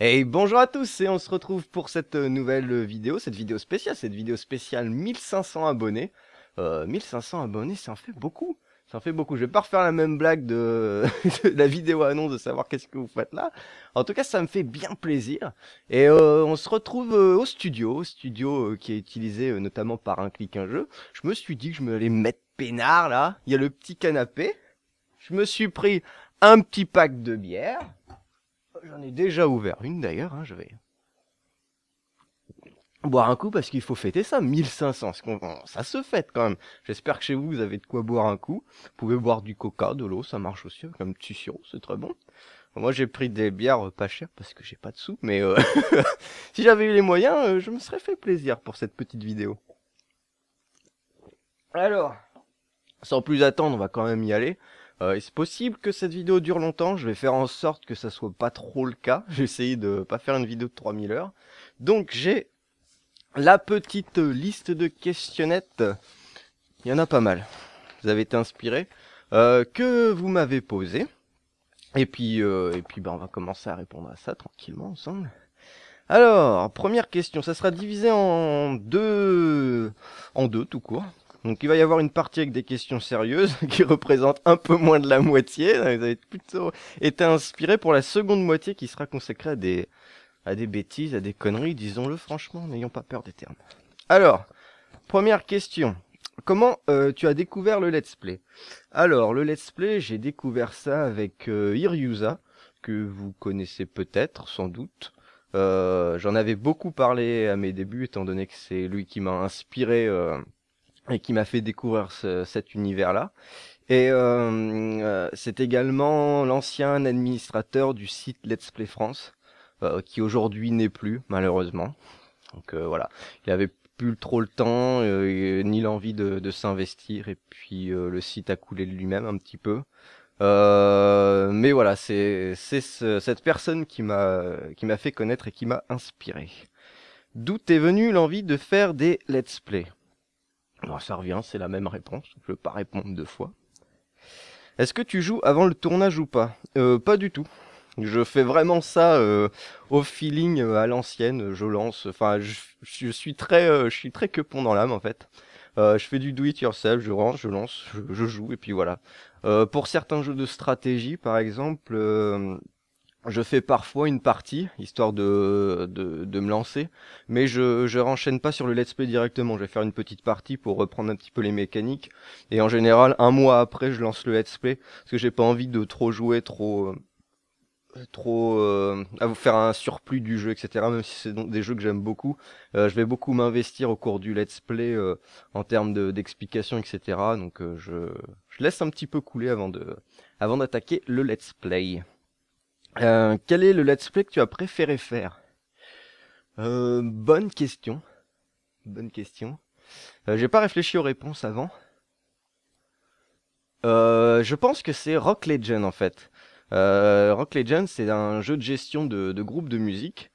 Et bonjour à tous et on se retrouve pour cette euh, nouvelle euh, vidéo, cette vidéo spéciale, cette vidéo spéciale 1500 abonnés. 1500 euh, abonnés, ça en fait beaucoup. Ça en fait beaucoup. Je vais pas refaire la même blague de, la vidéo annonce de savoir qu'est-ce que vous faites là. En tout cas, ça me fait bien plaisir. Et on se retrouve au studio, studio qui est utilisé notamment par un clic un jeu. Je me suis dit que je me allais mettre peinard là. Il y a le petit canapé. Je me suis pris un petit pack de bière J'en ai déjà ouvert une d'ailleurs, hein, je vais boire un coup parce qu'il faut fêter ça, 1500, ça se fête quand même. J'espère que chez vous, vous avez de quoi boire un coup. Vous pouvez boire du coca, de l'eau, ça marche aussi, comme un petit c'est très bon. Moi, j'ai pris des bières pas chères parce que j'ai pas de sous, mais euh, si j'avais eu les moyens, euh, je me serais fait plaisir pour cette petite vidéo. Alors, sans plus attendre, on va quand même y aller. Euh, est possible que cette vidéo dure longtemps Je vais faire en sorte que ça soit pas trop le cas. J'ai essayé de pas faire une vidéo de 3000 heures. Donc j'ai la petite liste de questionnettes. Il y en a pas mal. Vous avez été inspiré. Euh, que vous m'avez posé. Et puis, euh, et puis ben, on va commencer à répondre à ça tranquillement ensemble. Alors, première question, ça sera divisé en deux, en deux tout court. Donc il va y avoir une partie avec des questions sérieuses qui représentent un peu moins de la moitié. Vous avez plutôt été inspiré pour la seconde moitié qui sera consacrée à des, à des bêtises, à des conneries, disons-le franchement, n'ayons pas peur des termes. Alors, première question. Comment euh, tu as découvert le let's play Alors, le let's play, j'ai découvert ça avec euh, Iryusa, que vous connaissez peut-être, sans doute. Euh, j'en avais beaucoup parlé à mes débuts, étant donné que c'est lui qui m'a inspiré euh, et qui m'a fait découvrir cet univers-là. Et euh, euh, c'est également l'ancien administrateur du site Let's Play France, euh, qui aujourd'hui n'est plus, malheureusement. Donc voilà, il avait plus trop le temps ni l'envie de, s'investir, et puis le site a coulé de lui-même un petit peu. mais voilà, c'est cette personne qui m'a qui m'a fait connaître et qui m'a inspiré. D'où est venue l'envie de faire des let's play ça revient, c'est la même réponse, je ne veux pas répondre deux fois. Est-ce que tu joues avant le tournage ou pas euh, Pas du tout. Je fais vraiment ça euh, au feeling, euh, à l'ancienne. Je lance. Enfin, je, suis très, je suis très que pont dans l'âme en fait. je fais du do it yourself. Je range, je lance, je, je joue et puis voilà. pour certains jeux de stratégie, par exemple, je fais parfois une partie, histoire de, de, me lancer, mais je, je renchaîne pas sur le let's play directement, je vais faire une petite partie pour reprendre un petit peu les mécaniques, et en général, un mois après, je lance le let's play, parce que j'ai pas envie de trop jouer, trop euh, trop euh, à vous faire un surplus du jeu, etc. Même si c'est des jeux que j'aime beaucoup, euh, je vais beaucoup m'investir au cours du let's play en termes d'explications, etc. Donc je, je laisse un petit peu couler avant de avant d'attaquer le let's play. Euh, quel est le let's play que tu as préféré faire euh, Bonne question. Bonne question. Euh, j'ai pas réfléchi aux réponses avant. je pense que c'est Rock Legend en fait. Rock Legend c'est un jeu de gestion de, de groupe de musique.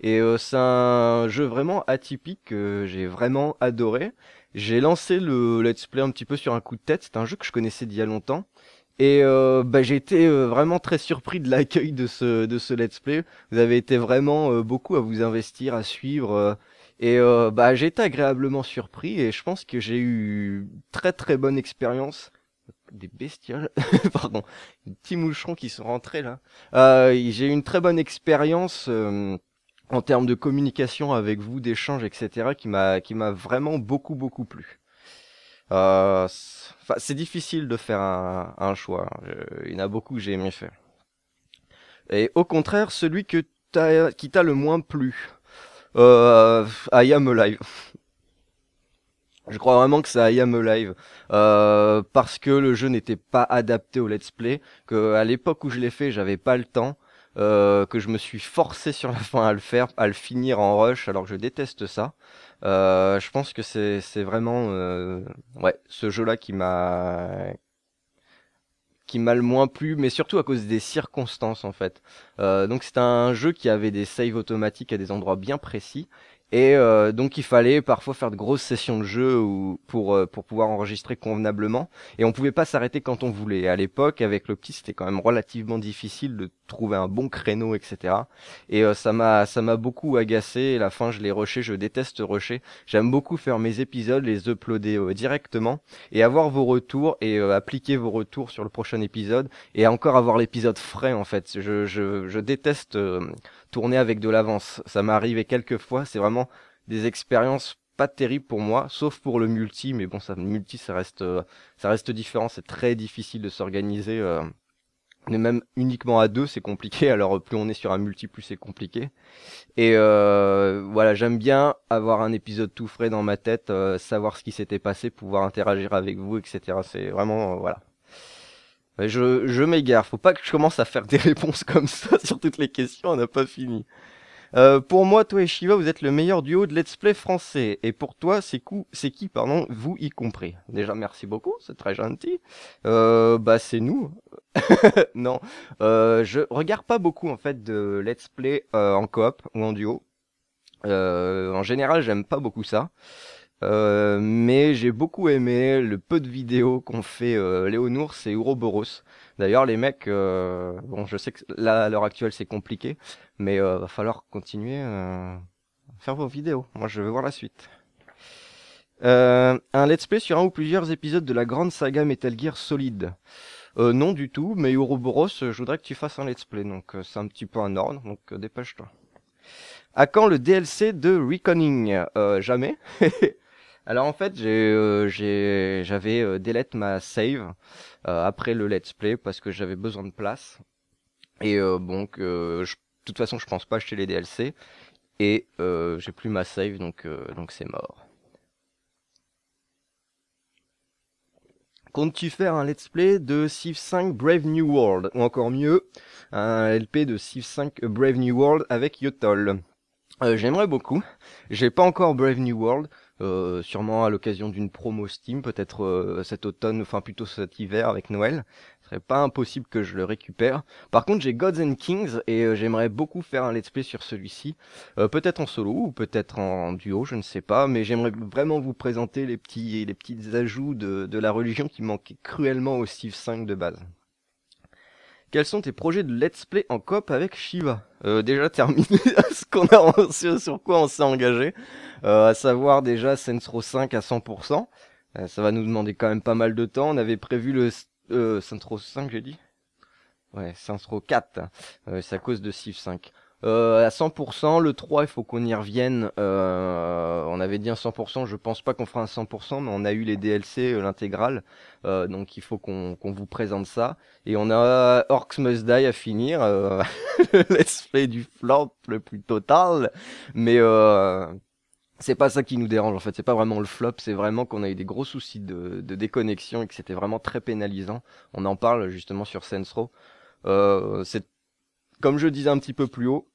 Et c'est un jeu vraiment atypique que j'ai vraiment adoré. J'ai lancé le let's play un petit peu sur un coup de tête. C'est un jeu que je connaissais d'il y a longtemps. Et euh, bah, j'ai été euh, vraiment très surpris de l'accueil de ce, de ce let's play. Vous avez été vraiment euh, beaucoup à vous investir, à suivre. Euh, et bah, j'ai été agréablement surpris et je pense que j'ai eu très très bonne expérience. Des bestioles, pardon, des petits moucherons qui sont rentrés là. j'ai eu une très bonne expérience en termes de communication avec vous, d'échange, etc. qui m'a qui m'a vraiment beaucoup beaucoup plu. Euh, c'est difficile de faire un, choix. Il y en a beaucoup que j'ai aimé faire. Et au contraire, celui que qui t'a le moins plu. Euh, I Am Alive. Je crois vraiment que c'est I Am Alive euh, parce que le jeu n'était pas adapté au let's play, que à l'époque où je l'ai fait, j'avais pas le temps euh, que je me suis forcé sur la fin à le faire, à le finir en rush, alors que je déteste ça. Euh, je pense que c'est vraiment euh, ouais, ce jeu-là qui m'a qui m'a le moins plu, mais surtout à cause des circonstances en fait. donc c'est un jeu qui avait des saves automatiques à des endroits bien précis et euh, donc il fallait parfois faire de grosses sessions de jeu pour, euh, pour pouvoir enregistrer convenablement. Et on pouvait pas s'arrêter quand on voulait. à l'époque, avec le c'était quand même relativement difficile de trouver un bon créneau, etc. Et euh, ça m'a ça m'a beaucoup agacé. Et la fin, je l'ai rushé. Je déteste rusher. J'aime beaucoup faire mes épisodes, les uploader directement et avoir vos retours et appliquer vos retours sur le prochain épisode et encore avoir l'épisode frais en fait. Je, je, je déteste tourner avec de l'avance. Ça m'est arrivé quelques fois, c'est vraiment des expériences pas terribles pour moi, sauf pour le multi, mais bon, ça, le multi, ça reste, euh, ça reste différent, c'est très difficile de s'organiser, euh, même uniquement à deux, c'est compliqué, alors plus on est sur un multi, plus c'est compliqué. Et euh, voilà, j'aime bien avoir un épisode tout frais dans ma tête, savoir ce qui s'était passé, pouvoir interagir avec vous, etc. C'est vraiment, voilà, je, je m'égare, faut pas que je commence à faire des réponses comme ça sur toutes les questions, on n'a pas fini. Euh, pour moi, toi et Shiva, vous êtes le meilleur duo de let's play français. Et pour toi, c'est qui, pardon, vous y compris. Déjà, merci beaucoup, c'est très gentil. Euh, bah, c'est nous. non, euh, je regarde pas beaucoup en fait de let's play euh, en coop ou en duo. en général, j'aime pas beaucoup ça. Euh, mais j'ai beaucoup aimé le peu de vidéos qu'ont fait euh, Léonours et Ouroboros. D'ailleurs, les mecs, euh, bon, je sais que là, à l'heure actuelle, c'est compliqué, mais euh, va falloir continuer à faire vos vidéos. Moi, je vais voir la suite. un let's play sur un ou plusieurs épisodes de la grande saga Metal Gear Solid. non du tout, mais Ouroboros, je voudrais que tu fasses un let's play, donc c'est un petit peu un ordre, donc dépêche-toi. À quand le DLC de Reconning euh, Jamais. Alors en fait, j'ai, euh, j'avais euh, delete ma save euh, après le let's play parce que j'avais besoin de place. Et donc, de toute façon, je pense pas acheter les DLC. Et j'ai plus ma save, donc donc c'est mort. Comptes-tu faire un let's play de Civ 5 Brave New World Ou encore mieux, un LP de Civ 5 Brave New World avec Yotol J'aimerais beaucoup. J'ai pas encore Brave New World. Euh, sûrement à l'occasion d'une promo Steam, peut-être euh, cet automne, enfin plutôt cet hiver avec Noël. Ce serait pas impossible que je le récupère. Par contre, j'ai Gods and Kings et euh, j'aimerais beaucoup faire un let's play sur celui-ci. peut-être en solo ou peut-être en, duo, je ne sais pas, mais j'aimerais vraiment vous présenter les petits les petits ajouts de, de la religion qui manquait cruellement au Civ 5 de base. Quels sont tes projets de let's play en coop avec Shiva euh, Déjà terminé ce qu'on a sur quoi on s'est engagé, euh, à savoir déjà Sensro 5 à 100%. Euh, ça va nous demander quand même pas mal de temps. On avait prévu le euh, Sensro 5, j'ai dit. Ouais, Sensro 4. ça euh, c'est à cause de Civ 5. Euh, à 100%, le 3, il faut qu'on y revienne. Euh, on avait dit un 100%, je pense pas qu'on fera un 100%, mais on a eu les DLC, euh, l'intégrale. Euh, donc il faut qu'on vous présente ça. Et on a Orcs Must Die à finir. Euh, l'esprit let's du flop le plus total. Mais c'est pas ça qui nous dérange en fait, c'est pas vraiment le flop, c'est vraiment qu'on a eu des gros soucis de, déconnexion et que c'était vraiment très pénalisant. On en parle justement sur Sensro. c'est comme je disais un petit peu plus haut,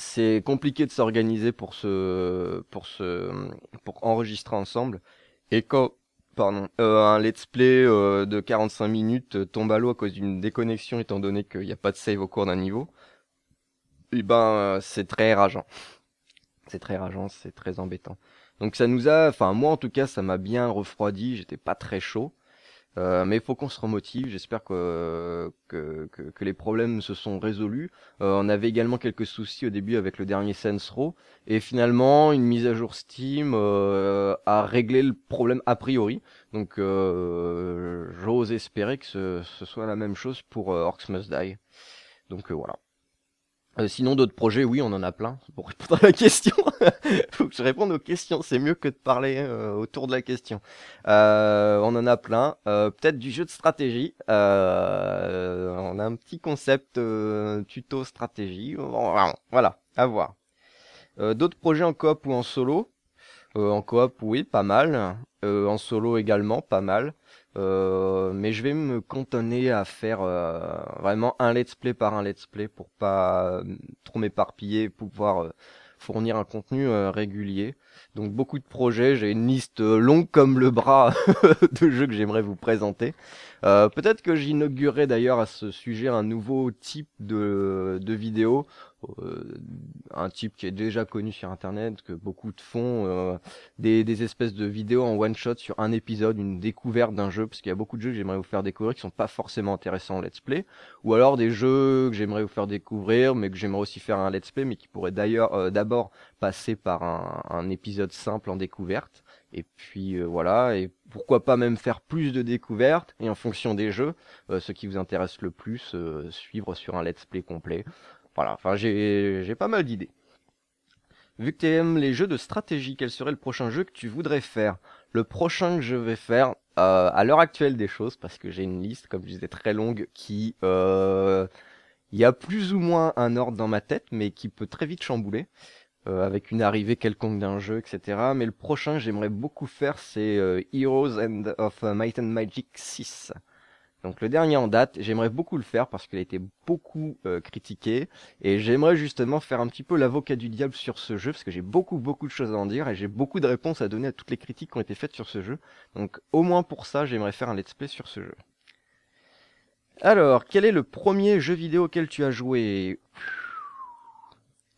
c'est compliqué de s'organiser pour se pour se pour enregistrer ensemble et quand pardon euh, un let's play euh, de 45 minutes tombe à l'eau à cause d'une déconnexion étant donné qu'il n'y a pas de save au cours d'un niveau et eh ben euh, c'est très rageant c'est très rageant c'est très embêtant donc ça nous a enfin moi en tout cas ça m'a bien refroidi j'étais pas très chaud euh, mais il faut qu'on se remotive. J'espère que, que, les problèmes se sont résolus. Euh, on avait également quelques soucis au début avec le dernier Saints Et finalement, une mise à jour Steam euh, a réglé le problème a priori. Donc j'ose espérer que ce, ce, soit la même chose pour Orcs Must Die. Donc voilà. Euh, sinon, d'autres projets, oui, on en a plein. Pour répondre à la question, faut que je réponde aux questions. C'est mieux que de parler euh, autour de la question. Euh, on en a plein. Peut-être du jeu de stratégie. on a un petit concept tuto stratégie. Voilà, à voir. D'autres projets en coop ou en solo. en coop, oui, pas mal. en solo également, pas mal. Euh, mais je vais me cantonner à faire euh, vraiment un let's play par un let's play pour pas euh, trop m'éparpiller, pour pouvoir fournir un contenu régulier. Donc beaucoup de projets, j'ai une liste longue comme le bras de jeux que j'aimerais vous présenter. Peut-être que j'inaugurerai d'ailleurs à ce sujet un nouveau type de, de vidéo euh, un type qui est déjà connu sur internet, que beaucoup de font, euh, des, espèces de vidéos en one shot sur un épisode, une découverte d'un jeu, parce qu'il y a beaucoup de jeux que j'aimerais vous faire découvrir qui sont pas forcément intéressants en let's play, ou alors des jeux que j'aimerais vous faire découvrir, mais que j'aimerais aussi faire un let's play, mais qui pourraient d'ailleurs euh, d'abord passer par un, épisode simple en découverte. Et puis voilà, et pourquoi pas même faire plus de découvertes, et en fonction des jeux, ce qui vous intéresse le plus, suivre sur un let's play complet. Voilà, enfin j'ai pas mal d'idées. Vu que tu aimes les jeux de stratégie, quel serait le prochain jeu que tu voudrais faire Le prochain que je vais faire, euh, à l'heure actuelle des choses, parce que j'ai une liste, comme je disais, très longue, qui... Il euh, y a plus ou moins un ordre dans ma tête, mais qui peut très vite chambouler, euh, avec une arrivée quelconque d'un jeu, etc. Mais le prochain que j'aimerais beaucoup faire, c'est Heroes and of Might and Magic 6. Donc le dernier en date, j'aimerais beaucoup le faire parce qu'il a été beaucoup euh, critiqué et j'aimerais justement faire un petit peu l'avocat du diable sur ce jeu parce que j'ai beaucoup beaucoup de choses à en dire et j'ai beaucoup de réponses à donner à toutes les critiques qui ont été faites sur ce jeu. Donc au moins pour ça, j'aimerais faire un let's play sur ce jeu. Alors, quel est le premier jeu vidéo auquel tu as joué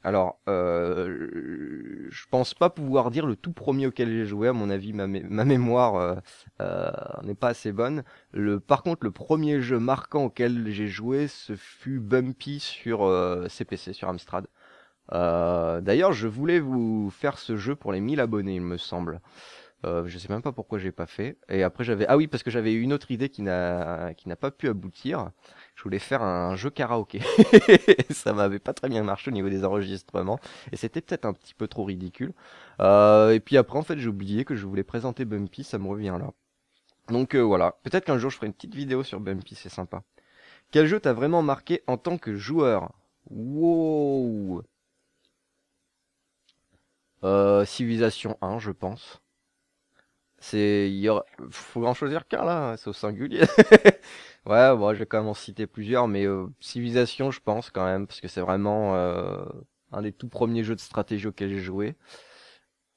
alors, euh, je pense pas pouvoir dire le tout premier auquel j'ai joué. À mon avis, ma, mémoire euh, euh, n'est pas assez bonne. Le, par contre, le premier jeu marquant auquel j'ai joué, ce fut Bumpy sur CPC, euh, sur Amstrad. D'ailleurs, je voulais vous faire ce jeu pour les 1000 abonnés, il me semble. je sais même pas pourquoi j'ai pas fait. Et après j'avais ah oui parce que j'avais une autre idée qui n'a qui n'a pas pu aboutir je voulais faire un jeu karaoké. ça m'avait pas très bien marché au niveau des enregistrements et c'était peut-être un petit peu trop ridicule. Euh, et puis après en fait j'ai oublié que je voulais présenter Bumpy, ça me revient là. Donc euh, voilà, peut-être qu'un jour je ferai une petite vidéo sur Bumpy, c'est sympa. Quel jeu t'a vraiment marqué en tant que joueur Wow euh, Civilisation 1 je pense. C'est, il faut en choisir qu'un là, hein, c'est au singulier. ouais, bon, j'ai vais quand même en citer plusieurs, mais euh, Civilization, je pense quand même, parce que c'est vraiment euh, un des tout premiers jeux de stratégie auxquels j'ai joué.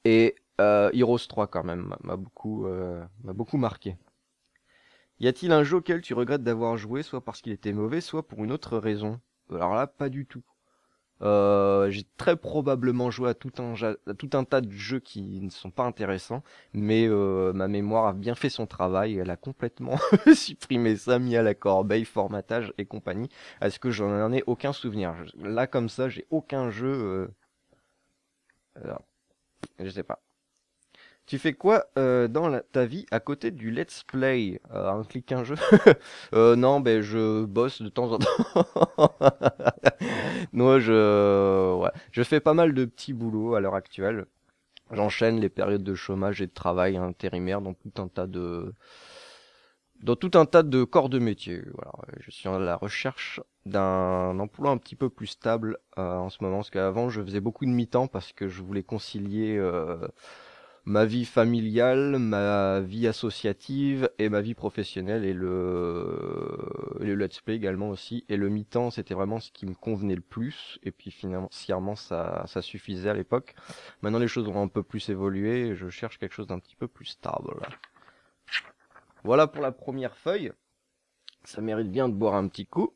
Et euh, Heroes 3 quand même m'a beaucoup, euh, m'a beaucoup marqué. Y a-t-il un jeu auquel tu regrettes d'avoir joué, soit parce qu'il était mauvais, soit pour une autre raison Alors là, pas du tout. Euh, j'ai très probablement joué à tout un, tout un tas de jeux qui ne sont pas intéressants, mais euh, ma mémoire a bien fait son travail, elle a complètement supprimé ça, mis à la corbeille, formatage et compagnie, à ce que j'en ai aucun souvenir. Là comme ça, j'ai aucun jeu... Euh, alors, je sais pas. Tu fais quoi euh, dans ta vie à côté du let's play Un clic, un jeu euh, Non, ben je bosse de temps en temps. Moi, je, je fais pas mal de petits boulots à l'heure actuelle. J'enchaîne les périodes de chômage et de travail intérimaire dans tout un tas de dans tout un tas de corps de métier. Voilà. Je suis à la recherche d'un emploi un petit peu plus stable euh, en ce moment, parce qu'avant je faisais beaucoup de mi-temps parce que je voulais concilier ma vie familiale, ma vie associative et ma vie professionnelle et le, le let's play également aussi. Et le mi-temps, c'était vraiment ce qui me convenait le plus. Et puis financièrement, ça, ça suffisait à l'époque. Maintenant, les choses ont un peu plus évolué. Et je cherche quelque chose d'un petit peu plus stable. Voilà pour la première feuille. Ça mérite bien de boire un petit coup.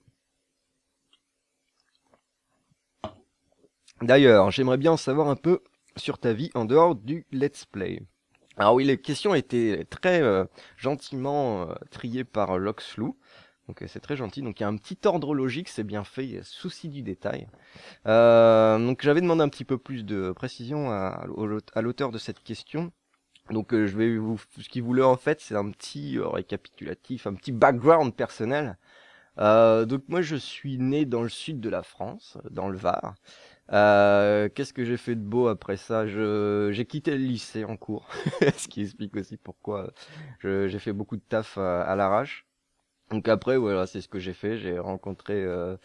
D'ailleurs, j'aimerais bien en savoir un peu sur ta vie en dehors du let's play. Alors oui, les questions étaient très euh, gentiment euh, triées par Loxlou. Donc euh, c'est très gentil. Donc il y a un petit ordre logique, c'est bien fait, il y souci du détail. donc j'avais demandé un petit peu plus de précision à, l'auteur de cette question. Donc je vais vous, ce qu'il voulait en fait, c'est un petit récapitulatif, un petit background personnel. donc moi je suis né dans le sud de la France, dans le Var. Euh, qu'est-ce que j'ai fait de beau après ça J'ai quitté le lycée en cours, ce qui explique aussi pourquoi j'ai fait beaucoup de taf à, l'arrache. Donc après, voilà, c'est ce que j'ai fait. J'ai rencontré, euh,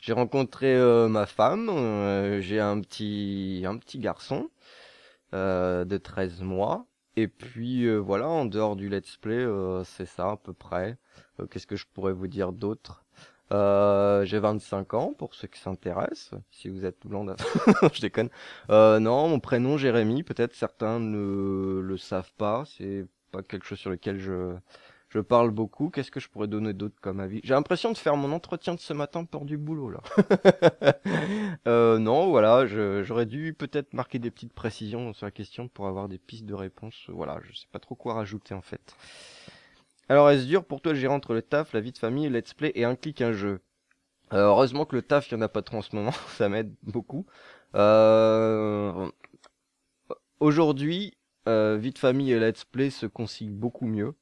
j'ai rencontré euh, ma femme. j'ai un petit, un petit garçon de 13 mois. Et puis voilà, en dehors du let's play, c'est ça à peu près. Qu'est-ce que je pourrais vous dire d'autre euh, j'ai 25 ans, pour ceux qui s'intéressent, si vous êtes blonde, je déconne. Euh, non, mon prénom Jérémy, peut-être certains ne le savent pas, c'est pas quelque chose sur lequel je, je parle beaucoup. Qu'est-ce que je pourrais donner d'autre comme avis J'ai l'impression de faire mon entretien de ce matin pour du boulot, là. euh, non, voilà, j'aurais dû peut-être marquer des petites précisions sur la question pour avoir des pistes de réponse. Voilà, je sais pas trop quoi rajouter, en fait. Alors est-ce dur pour toi de gérer entre le taf, la vie de famille, le let's play et un clic, un jeu euh, Heureusement que le taf, il n'y en a pas trop en ce moment, ça m'aide beaucoup. Euh, aujourd'hui, euh, vie de famille et let's play se concilient beaucoup mieux.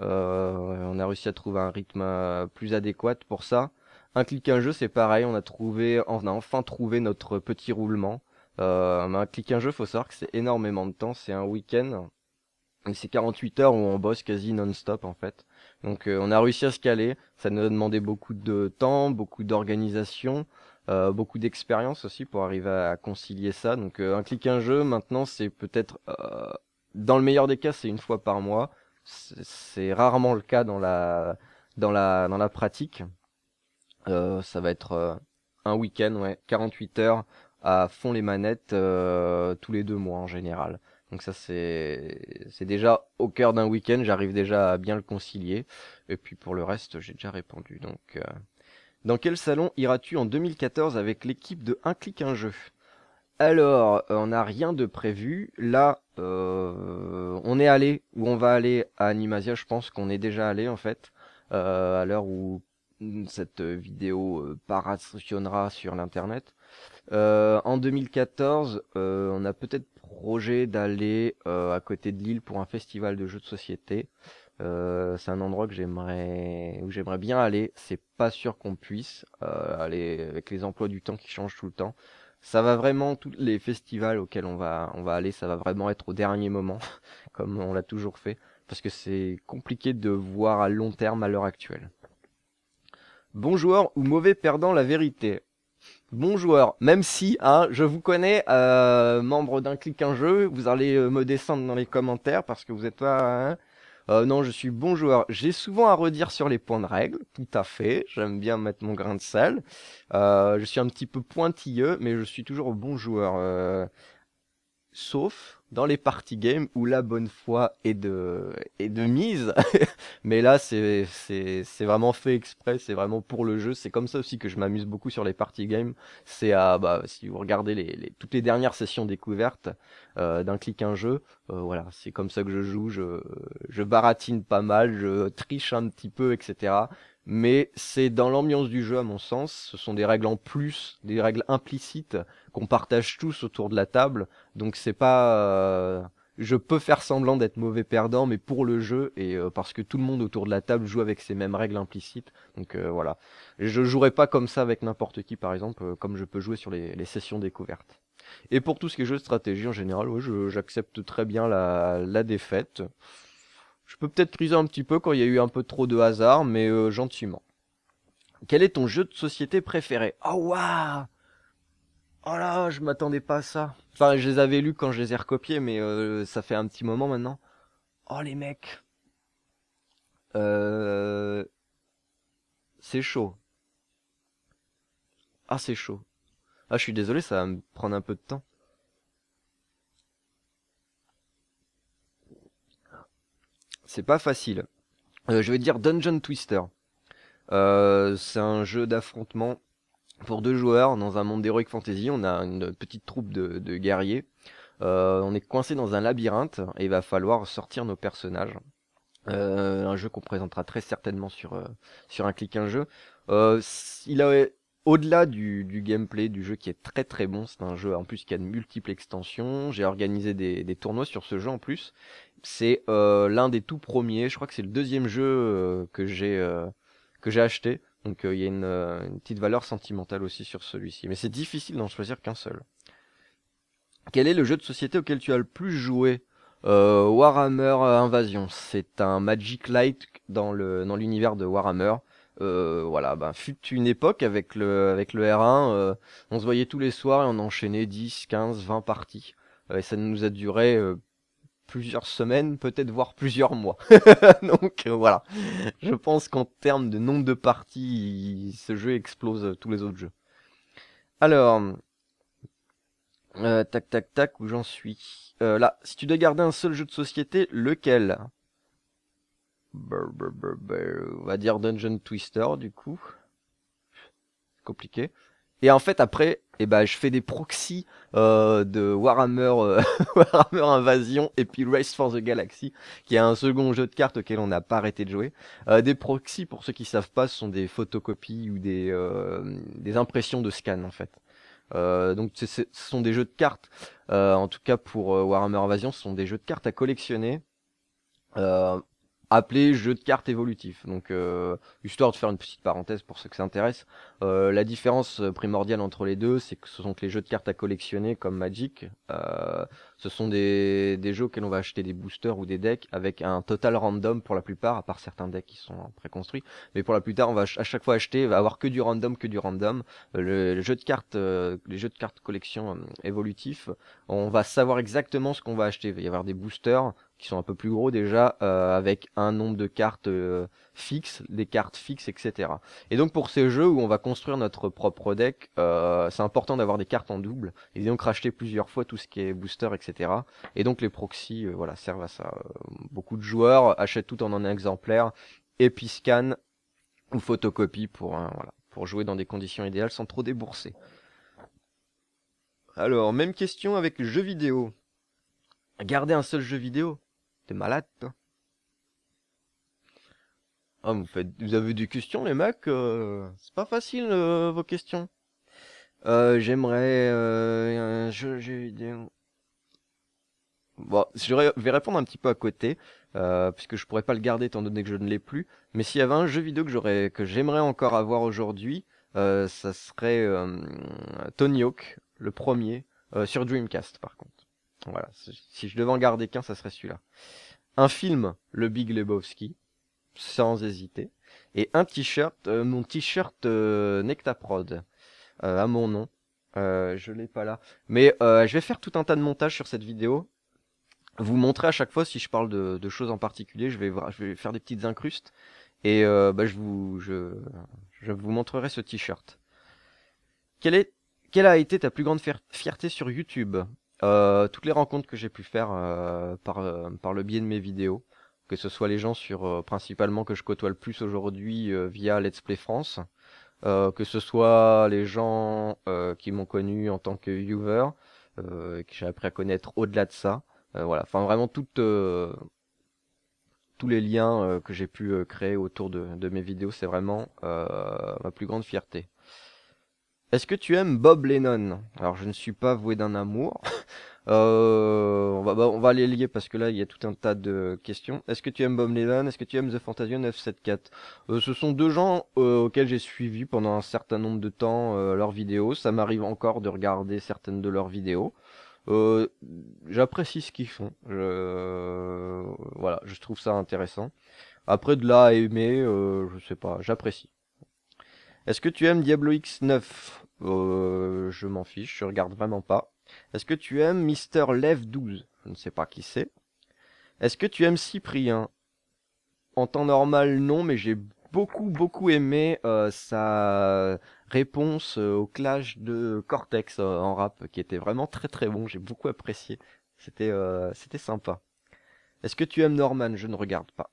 Euh, on a réussi à trouver un rythme plus adéquat pour ça. Un clic, un jeu, c'est pareil, on a trouvé, on a enfin trouvé notre petit roulement. un clic, un jeu, faut savoir que c'est énormément de temps, c'est un week-end c'est 48 heures où on bosse quasi non-stop en fait. Donc euh, on a réussi à se caler. Ça nous a demandé beaucoup de temps, beaucoup d'organisation, euh, beaucoup d'expérience aussi pour arriver à concilier ça. Donc euh, un clic un jeu maintenant c'est peut-être dans le meilleur des cas c'est une fois par mois. C'est rarement le cas dans la dans la pratique. ça va être un week-end, ouais, 48 heures à fond les manettes tous les deux mois en général. Donc ça c'est c'est déjà au cœur d'un week-end, j'arrive déjà à bien le concilier. Et puis pour le reste, j'ai déjà répondu. Donc euh, dans quel salon iras-tu en 2014 avec l'équipe de Un clic un jeu Alors euh, on n'a rien de prévu. Là euh, on est allé ou on va aller à Animasia. Je pense qu'on est déjà allé en fait à l'heure où cette vidéo parationnera sur l'internet. en 2014, on a peut-être projet d'aller euh, à côté de Lille pour un festival de jeux de société. Euh, c'est un endroit que j'aimerais où j'aimerais bien aller. C'est pas sûr qu'on puisse euh, aller avec les emplois du temps qui changent tout le temps. Ça va vraiment tous les festivals auxquels on va on va aller, ça va vraiment être au dernier moment, comme on l'a toujours fait, parce que c'est compliqué de voir à long terme à l'heure actuelle. Bon joueur ou mauvais perdant, la vérité bon joueur. Même si, hein, je vous connais, euh, membre d'un clic un jeu, vous allez euh, me descendre dans les commentaires parce que vous êtes pas. Hein. Euh, non, je suis bon joueur. J'ai souvent à redire sur les points de règle, tout à fait. J'aime bien mettre mon grain de sel. je suis un petit peu pointilleux, mais je suis toujours bon joueur. Sauf dans les party games où la bonne foi est de, est de mise. Mais là, c'est vraiment fait exprès, c'est vraiment pour le jeu. C'est comme ça aussi que je m'amuse beaucoup sur les party games. C'est à, bah, si vous regardez les, toutes les dernières sessions découvertes euh, d'un clic un jeu, euh, voilà, c'est comme ça que je joue. Je, je baratine pas mal, je triche un petit peu, etc mais c'est dans l'ambiance du jeu à mon sens. Ce sont des règles en plus, des règles implicites qu'on partage tous autour de la table. Donc c'est pas, euh, je peux faire semblant d'être mauvais perdant, mais pour le jeu et euh, parce que tout le monde autour de la table joue avec ces mêmes règles implicites. Donc euh, voilà, je jouerai pas comme ça avec n'importe qui par exemple, comme je peux jouer sur les, sessions découvertes. Et pour tout ce qui est jeu de stratégie en général, ouais, j'accepte très bien la défaite. Je peux peut-être triser un petit peu quand il y a eu un peu trop de hasard, mais euh, gentiment. Quel est ton jeu de société préféré Oh waouh Oh là, je m'attendais pas à ça. Enfin, je les avais lus quand je les ai recopiés, mais euh, ça fait un petit moment maintenant. Oh les mecs. Euh... C'est chaud. Ah c'est chaud. Ah je suis désolé, ça va me prendre un peu de temps. c'est pas facile. Euh, je vais dire Dungeon Twister. Euh, c'est un jeu d'affrontement pour deux joueurs dans un monde d'Heroic Fantasy. On a une petite troupe de, guerriers. Euh, on est coincé dans un labyrinthe et il va falloir sortir nos personnages. un jeu qu'on présentera très certainement sur, sur un clic un jeu. il a au-delà du, gameplay du jeu qui est très très bon, c'est un jeu en plus qui a de multiples extensions. J'ai organisé des, tournois sur ce jeu en plus. C'est euh, l'un des tout premiers. Je crois que c'est le deuxième jeu euh, que j'ai euh, que j'ai acheté. Donc il y a une, une, petite valeur sentimentale aussi sur celui-ci. Mais c'est difficile d'en choisir qu'un seul. Quel est le jeu de société auquel tu as le plus joué Warhammer Invasion. C'est un Magic Light dans le dans l'univers de Warhammer. Euh, voilà, ben, fut une époque avec le, avec le R1, euh, on se voyait tous les soirs et on enchaînait 10, 15, 20 parties. Euh, et ça nous a duré plusieurs semaines, peut-être voire plusieurs mois. Donc voilà, je pense qu'en termes de nombre de parties, ce jeu explose tous les autres jeux. Alors, tac tac tac, où j'en suis Là, si tu dois garder un seul jeu de société, lequel on va dire Dungeon Twister du coup. Compliqué. Et en fait après, eh ben, je fais des proxys euh, de Warhammer, euh, Warhammer Invasion et puis Race for the Galaxy, qui est un second jeu de cartes auquel on n'a pas arrêté de jouer. Euh, des proxys, pour ceux qui savent pas, ce sont des photocopies ou des, des impressions de scan en fait. donc ce sont des jeux de cartes. en tout cas pour Warhammer Invasion, ce sont des jeux de cartes à collectionner appelé jeu de cartes évolutif. Donc, euh, histoire de faire une petite parenthèse pour ceux que ça intéresse, euh, la différence euh, primordiale entre les deux, c'est que ce sont les jeux de cartes à collectionner comme Magic, ce sont des, jeux auxquels on va acheter des boosters ou des decks avec un total random pour la plupart, à part certains decks qui sont préconstruits. Mais pour la plupart, on va à chaque fois acheter, va avoir que du random, que du random. Le, jeu de cartes, les jeux de cartes collection évolutif on va savoir exactement ce qu'on va acheter. Il va y avoir des boosters qui sont un peu plus gros déjà, euh, avec un nombre de cartes euh, fixes, des cartes fixes, etc. Et donc pour ces jeux où on va construire notre propre deck, euh, c'est important d'avoir des cartes en double, et donc racheter plusieurs fois tout ce qui est booster, etc. Et donc les proxys voilà, servent à ça. beaucoup de joueurs achètent tout en un exemplaire, et puis scannent ou photocopie pour, hein, pour jouer dans des conditions idéales sans trop débourser. Alors, même question avec le jeu vidéo. Garder un seul jeu vidéo malade, ah, vous, vous avez des questions, les mecs euh, C'est pas facile, euh, vos questions. Euh, j'aimerais... Euh, jeu vidéo Bon, je vais répondre un petit peu à côté, puisque je pourrais pas le garder étant donné que je ne l'ai plus. Mais s'il y avait un jeu vidéo que j'aurais, que j'aimerais encore avoir aujourd'hui, ça serait Tony Hawk, le premier, sur Dreamcast par contre. Voilà, si je devais en garder qu'un, ça serait celui-là. Un film, Le Big Lebowski, sans hésiter. Et un t-shirt, euh, mon t-shirt euh, Nectaprod, euh, à mon nom. je l'ai pas là. Mais je vais faire tout un tas de montages sur cette vidéo. Vous montrer à chaque fois si je parle de, choses en particulier. Je vais, je vais, faire des petites incrustes. Et bah, je, vous, je, je vous montrerai ce t-shirt. Quelle, est, quelle a été ta plus grande fierté sur YouTube euh, toutes les rencontres que j'ai pu faire euh, par, euh, par le biais de mes vidéos, que ce soit les gens sur principalement que je côtoie le plus aujourd'hui via Let's Play France, que ce soit les gens qui m'ont connu en tant que viewer, que j'ai appris à connaître au-delà de ça, voilà, enfin vraiment toutes tous les liens que j'ai pu créer autour de mes vidéos, c'est vraiment ma plus grande fierté. Est-ce que tu aimes Bob Lennon Alors je ne suis pas voué d'un amour. Euh, on, va, bah, on va les lier parce que là il y a tout un tas de questions. Est-ce que tu aimes Bob Lennon Est-ce que tu aimes The Fantasia 974 euh, Ce sont deux gens euh, auxquels j'ai suivi pendant un certain nombre de temps euh, leurs vidéos. Ça m'arrive encore de regarder certaines de leurs vidéos. J'apprécie ce qu'ils font. Je... Voilà, je trouve ça intéressant. Après de là à aimer, je sais pas, j'apprécie. Est-ce que tu aimes Diablo X9 euh, Je m'en fiche, je regarde vraiment pas. Est-ce que tu aimes Mister Lev12 Je ne sais pas qui c'est. Est-ce que tu aimes Cyprien En temps normal, non, mais j'ai beaucoup, beaucoup aimé euh, sa réponse euh, au clash de Cortex euh, en rap, qui était vraiment très très bon, j'ai beaucoup apprécié. C'était c'était sympa. Est-ce que tu aimes Norman Je ne regarde pas.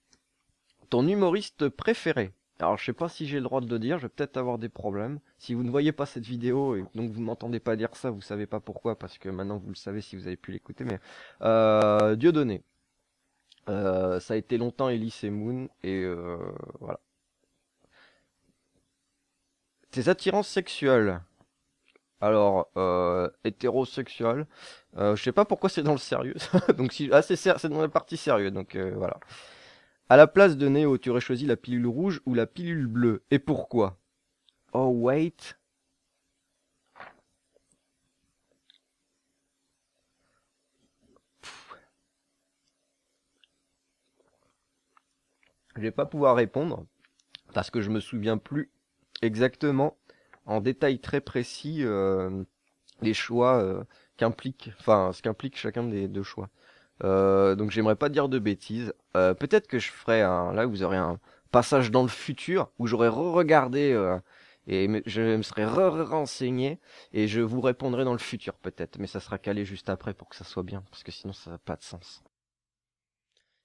Ton humoriste préféré alors je sais pas si j'ai le droit de le dire, je vais peut-être avoir des problèmes. Si vous ne voyez pas cette vidéo et donc vous ne m'entendez pas dire ça, vous savez pas pourquoi, parce que maintenant vous le savez si vous avez pu l'écouter, mais euh, Dieu donné. Euh, ça a été longtemps Elise et Moon, et euh, voilà. Tes attirances sexuelles. Alors, euh, hétérosexuel. Euh, je sais pas pourquoi c'est dans le sérieux. donc si, ah, c'est dans la partie sérieuse, donc euh, voilà. À la place de Néo, tu aurais choisi la pilule rouge ou la pilule bleue, et pourquoi Oh wait. Je vais pas pouvoir répondre parce que je me souviens plus exactement en détail très précis euh, les choix euh, qu'impliquent, enfin ce qu'implique chacun des deux choix. Euh, donc j'aimerais pas dire de bêtises. Euh, peut-être que je ferai un, là vous aurez un passage dans le futur où j'aurais re-regardé euh, et je me serais renseigné et je vous répondrai dans le futur peut-être, mais ça sera calé juste après pour que ça soit bien parce que sinon ça n'a pas de sens.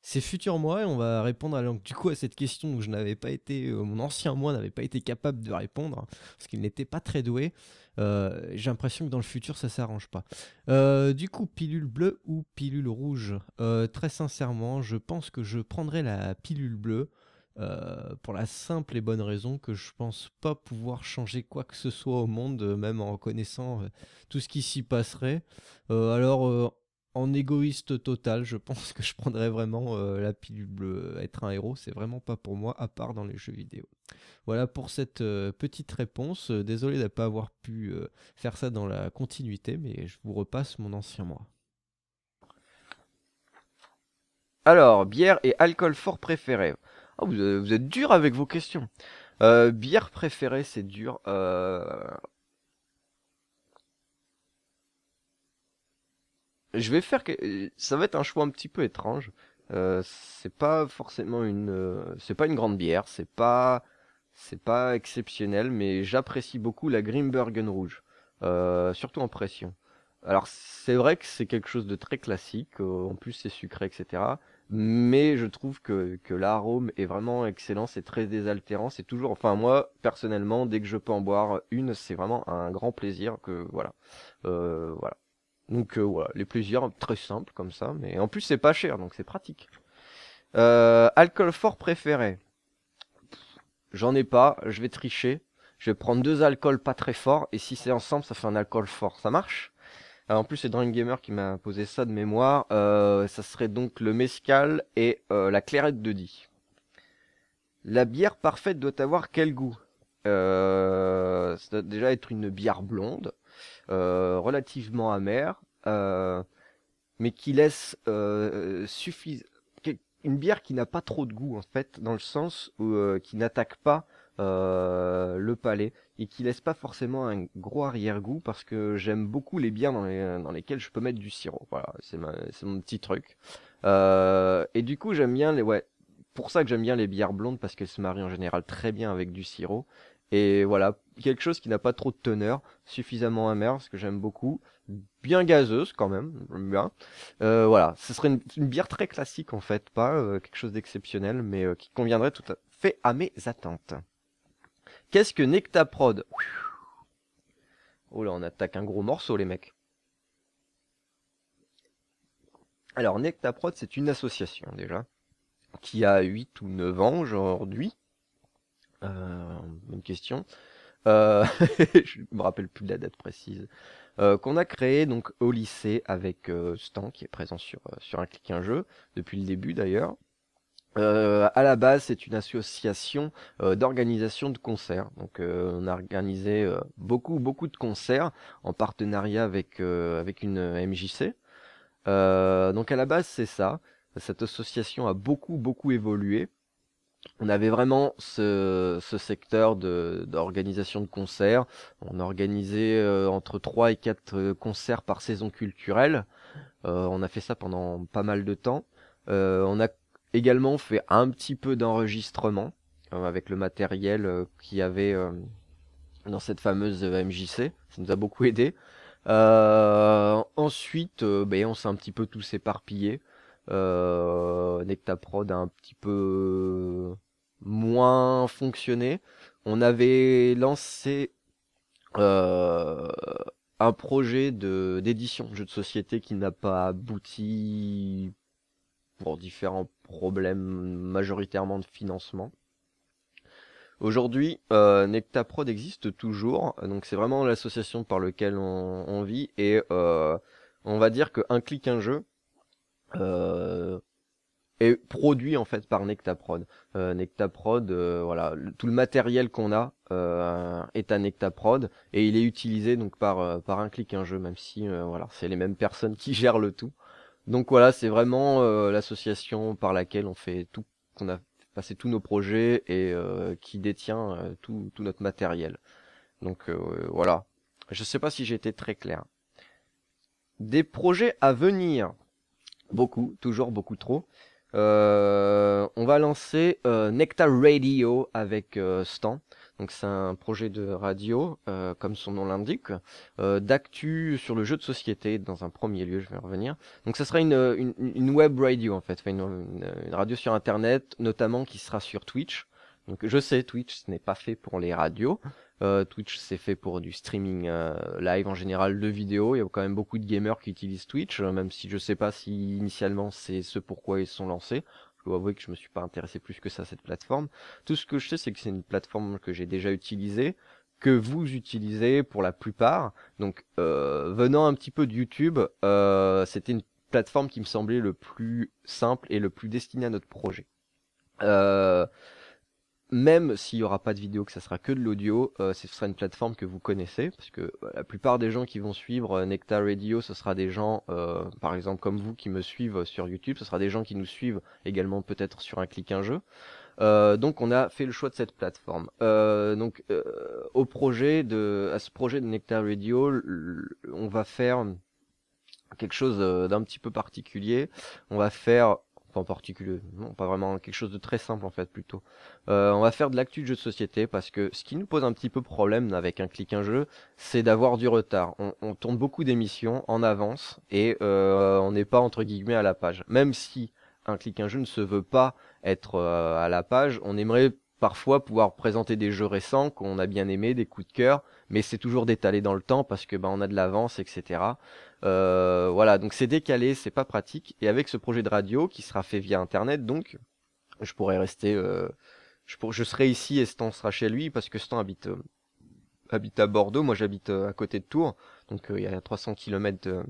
C'est futur moi et on va répondre à, du coup à cette question où je n'avais pas été, mon ancien moi n'avait pas été capable de répondre parce qu'il n'était pas très doué. Euh, j'ai l'impression que dans le futur, ça s'arrange pas. Euh, du coup, pilule bleue ou pilule rouge euh, Très sincèrement, je pense que je prendrai la pilule bleue. pour la simple et bonne raison que je pense pas pouvoir changer quoi que ce soit au monde, même en reconnaissant tout ce qui s'y passerait. alors en égoïste total, je pense que je prendrais vraiment euh, la pilule bleue. Euh, être un héros, c'est vraiment pas pour moi, à part dans les jeux vidéo. Voilà pour cette euh, petite réponse. Désolé de ne pas avoir pu faire ça dans la continuité, mais je vous repasse mon ancien moi. Alors, bière et alcool fort préféré. Ah, vous, vous, êtes dur avec vos questions. bière préférée, c'est dur. je vais faire que euh, ça va être un choix un petit peu étrange. Euh, c'est pas forcément une, euh, c'est pas une grande bière, c'est pas, c'est pas exceptionnel, mais j'apprécie beaucoup la Grimbergen rouge, surtout en pression. Alors c'est vrai que c'est quelque chose de très classique, en plus c'est sucré, etc. Mais je trouve que, que l'arôme est vraiment excellent, c'est très désaltérant, c'est toujours, enfin moi personnellement, dès que je peux en boire une, c'est vraiment un grand plaisir que voilà, voilà. Donc euh, voilà, les plusieurs, très simples comme ça, mais en plus c'est pas cher, donc c'est pratique. Euh, alcool fort préféré. J'en ai pas, je vais tricher. Je vais prendre deux alcools pas très forts, et si c'est ensemble, ça fait un alcool fort. Ça marche euh, En plus, c'est Drunk Gamer qui m'a posé ça de mémoire. ça serait donc le mescal et la clairette de dit. La bière parfaite doit avoir quel goût ça doit déjà être une bière blonde, euh, relativement amère, euh, mais qui laisse euh, suffisamment. une bière qui n'a pas trop de goût en fait, dans le sens où qui n'attaque pas le palais et qui laisse pas forcément un gros arrière-goût parce que j'aime beaucoup les bières dans, lesquelles je peux mettre du sirop. Voilà, c'est mon petit truc. et du coup, j'aime bien les ouais, pour ça que j'aime bien les bières blondes parce qu'elles se marient en général très bien avec du sirop et voilà, quelque chose qui n'a pas trop de teneur, suffisamment amer, ce que j'aime beaucoup, bien gazeuse quand même, bien. Euh, voilà, ce serait une, bière très classique en fait, pas euh, quelque chose d'exceptionnel, mais euh, qui conviendrait tout à fait à mes attentes. Qu'est-ce que Nectaprod Oh là, on attaque un gros morceau les mecs. Alors Nectaprod, c'est une association déjà, qui a 8 ou 9 ans aujourd'hui, une euh, question. Euh, je me rappelle plus de la date précise. Euh, qu'on a créé donc au lycée avec Stan qui est présent sur, sur un clic un jeu depuis le début d'ailleurs. Euh, à la base, c'est une association d'organisation de concerts. Donc, on a organisé beaucoup, beaucoup de concerts en partenariat avec avec une MJC. donc, à la base, c'est ça. Cette association a beaucoup, beaucoup évolué on avait vraiment ce, secteur d'organisation de, concerts. On organisait euh, entre 3 et 4 euh, concerts par saison culturelle. Euh, on a fait ça pendant pas mal de temps. on a également fait un petit peu d'enregistrement avec le matériel qu'il y avait dans cette fameuse MJC. Ça nous a beaucoup aidé. ensuite, ben, on s'est un petit peu tous éparpillés euh, Nectaprod a un petit peu moins fonctionné. On avait lancé euh, un projet de d'édition jeu de société qui n'a pas abouti pour différents problèmes majoritairement de financement. Aujourd'hui, euh, Nectaprod existe toujours, donc c'est vraiment l'association par laquelle on, vit et euh, on va dire que un clic un jeu, est euh, produit en fait par Nectaprod. Euh, Nectaprod, euh, voilà, tout le matériel qu'on a est à Nectaprod et il est utilisé donc par par un clic un jeu, même si voilà, c'est les mêmes personnes qui gèrent le tout. Donc voilà, c'est vraiment l'association par laquelle on fait tout, qu'on a passé tous nos projets et qui détient tout, tout, notre matériel. Donc voilà. Je sais pas si j'ai été très clair. Des projets à venir. Beaucoup, toujours beaucoup trop. Euh, on va lancer euh, Nectar Radio avec euh, Stan. Donc c'est un projet de radio, euh, comme son nom l'indique, d'actu sur le jeu de société dans un premier lieu, je vais revenir. Donc ça sera une, une, web radio en fait, une, radio sur internet, notamment qui sera sur Twitch. Donc je sais, Twitch, ce n'est pas fait pour les radios. Euh, Twitch, c'est fait pour du streaming euh, live en général de vidéos. Il y a quand même beaucoup de gamers qui utilisent Twitch, euh, même si je sais pas si initialement c'est ce pourquoi ils sont lancés. Je dois avouer que je me suis pas intéressé plus que ça à cette plateforme. Tout ce que je sais, c'est que c'est une plateforme que j'ai déjà utilisée, que vous utilisez pour la plupart. Donc, venant un petit peu de YouTube, c'était une plateforme qui me semblait le plus simple et le plus destiné à notre projet. Euh, même s'il n'y aura pas de vidéo, que ça sera que de l'audio, euh, ce sera une plateforme que vous connaissez, parce que bah, la plupart des gens qui vont suivre euh, Nectar Radio, ce sera des gens, euh, par exemple comme vous, qui me suivent euh, sur YouTube, ce sera des gens qui nous suivent également peut-être sur un clic un jeu. donc on a fait le choix de cette plateforme. donc au projet de, à ce projet de Nectar Radio, on va faire quelque chose d'un petit peu particulier. On va faire en particulier, non, pas vraiment, quelque chose de très simple en fait plutôt. Euh, on va faire de l'actu de jeu de société parce que ce qui nous pose un petit peu problème avec un clic un jeu, c'est d'avoir du retard. On, tourne beaucoup d'émissions en avance et euh, on n'est pas entre guillemets à la page. Même si un clic un jeu ne se veut pas être euh, à la page, on aimerait parfois pouvoir présenter des jeux récents qu'on a bien aimés, des coups de cœur, mais c'est toujours détalé dans le temps parce que ben on a de l'avance, etc. Euh, voilà, donc c'est décalé, c'est pas pratique. Et avec ce projet de radio qui sera fait via internet, donc je pourrais rester, euh, je, pour, je serai ici et Stan sera chez lui parce que Stan habite euh, habite à Bordeaux, moi j'habite à côté de Tours, donc il y a 300 km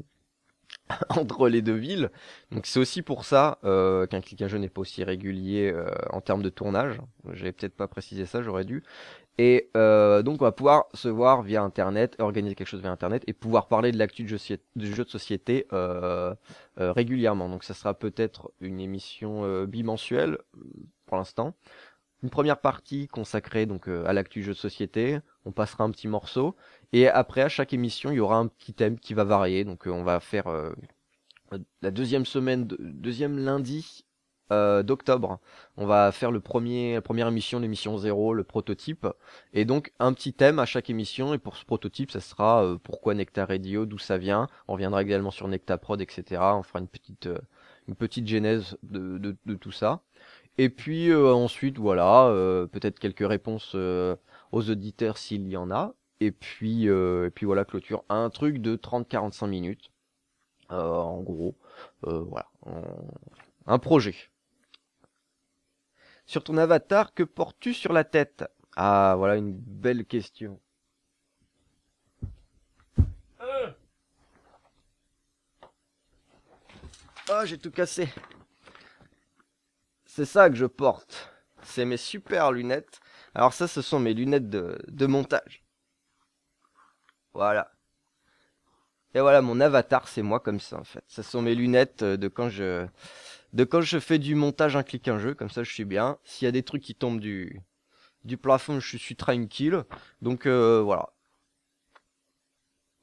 entre les deux villes. Donc c'est aussi pour ça qu'un clic à n'est pas aussi régulier en termes de tournage. J'avais peut-être pas précisé ça, j'aurais dû. Et euh, donc on va pouvoir se voir via Internet, organiser quelque chose via Internet et pouvoir parler de l'actu du, jeu de société euh, euh, régulièrement. Donc ça sera peut-être une émission bimensuelle pour l'instant. Une première partie consacrée donc à l'actu jeu de société. On passera un petit morceau et après à chaque émission il y aura un petit thème qui va varier. Donc on va faire la deuxième semaine, deuxième lundi euh, d'octobre. On va faire le premier, la première émission, l'émission 0, le prototype. Et donc un petit thème à chaque émission. Et pour ce prototype, ça sera euh, pourquoi Nectar Radio, d'où ça vient. On reviendra également sur Nectar Prod, etc. On fera une petite, euh, une petite genèse de, de, tout ça. Et puis ensuite, voilà, peut-être quelques réponses aux auditeurs s'il y en a. Et puis, et puis voilà, clôture. Un truc de 30-45 minutes. en gros, voilà, un projet. Sur ton avatar, que portes-tu sur la tête Ah, voilà une belle question. Euh. oh, j'ai tout cassé. C'est ça que je porte. C'est mes super lunettes. Alors ça, ce sont mes lunettes de, de montage. Voilà. Et voilà, mon avatar, c'est moi comme ça, en fait. Ce sont mes lunettes de quand je de quand je fais du montage un clic un jeu, comme ça je suis bien. S'il y a des trucs qui tombent du, du plafond, je suis tranquille. Donc euh, voilà.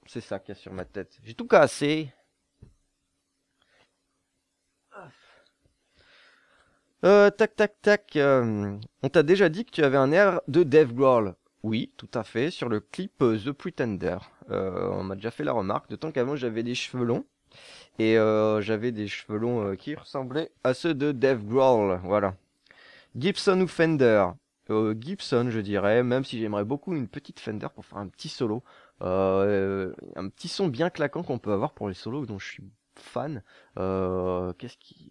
C'est ça qu'il y a sur ma tête. J'ai tout cassé. Euh, tac tac tac. Euh, on t'a déjà dit que tu avais un air de dev Grohl. Oui, tout à fait, sur le clip The Pretender. on m'a déjà fait la remarque, d'autant qu'avant j'avais des cheveux longs. Et euh, j'avais des cheveux longs euh, qui ressemblaient à ceux de Dave Grohl, voilà. Gibson ou Fender euh, Gibson, je dirais, même si j'aimerais beaucoup une petite Fender pour faire un petit solo. un petit son bien claquant qu'on peut avoir pour les solos dont je suis fan. Qu'est-ce qui...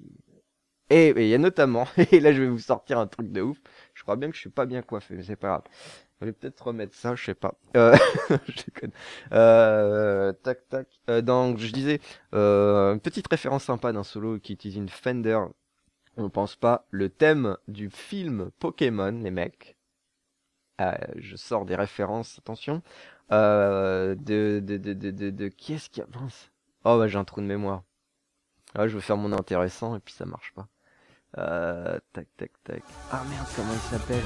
Eh, et il y a notamment, et là je vais vous sortir un truc de ouf, je crois bien que je suis pas bien coiffé, mais c'est pas grave. Je vais peut-être remettre ça, je sais pas. Euh, je euh, tac tac. Euh, donc je disais une petite référence sympa d'un solo qui utilise une Fender. On pense pas le thème du film Pokémon, les mecs. je sors des références, attention. de, de, de, de, de, de qui est-ce qui avance Oh bah j'ai un trou de mémoire. Ah, je veux faire mon intéressant et puis ça marche pas. tac tac tac. Ah merde, comment il s'appelle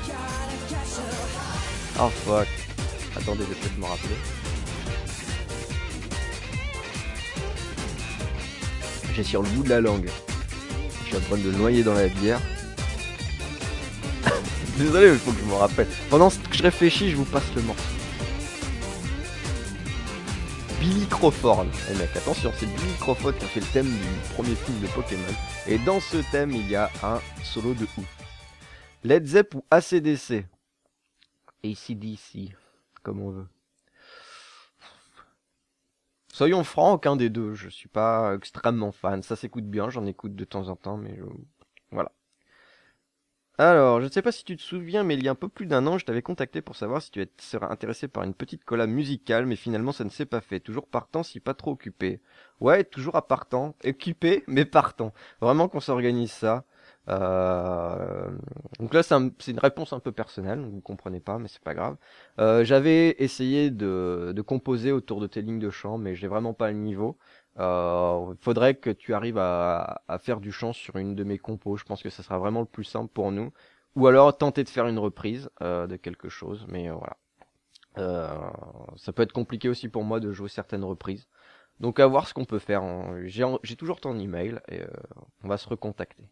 Oh fuck. Attendez, je vais peut-être me rappeler. J'ai sur le bout de la langue. Je suis en train de noyer dans la bière. Désolé, il faut que je me rappelle. Pendant que je réfléchis, je vous passe le morceau. Billy Crawford. Et eh, mec, attention, c'est Billy Crawford qui a fait le thème du premier film de Pokémon. Et dans ce thème, il y a un solo de ouf. Led Zepp ou ACDC ACDC, comme on veut. Soyons francs, aucun des deux, je suis pas extrêmement fan. Ça s'écoute bien, j'en écoute de temps en temps, mais je... voilà. Alors, je ne sais pas si tu te souviens, mais il y a un peu plus d'un an, je t'avais contacté pour savoir si tu serais intéressé par une petite collab musicale, mais finalement ça ne s'est pas fait. Toujours partant, si pas trop occupé. Ouais, toujours à partant. Occupé, mais partant. Vraiment qu'on s'organise ça. Euh, donc là, c'est une réponse un peu personnelle, vous comprenez pas, mais c'est pas grave. Euh, j'avais essayé de, composer autour de tes lignes de chant, mais j'ai vraiment pas le niveau. Il euh, faudrait que tu arrives à, faire du chant sur une de mes compos. Je pense que ça sera vraiment le plus simple pour nous. Ou alors tenter de faire une reprise de quelque chose. Mais voilà. ça peut être compliqué aussi pour moi de jouer certaines reprises. Donc à voir ce qu'on peut faire. J'ai toujours ton email et on va se recontacter.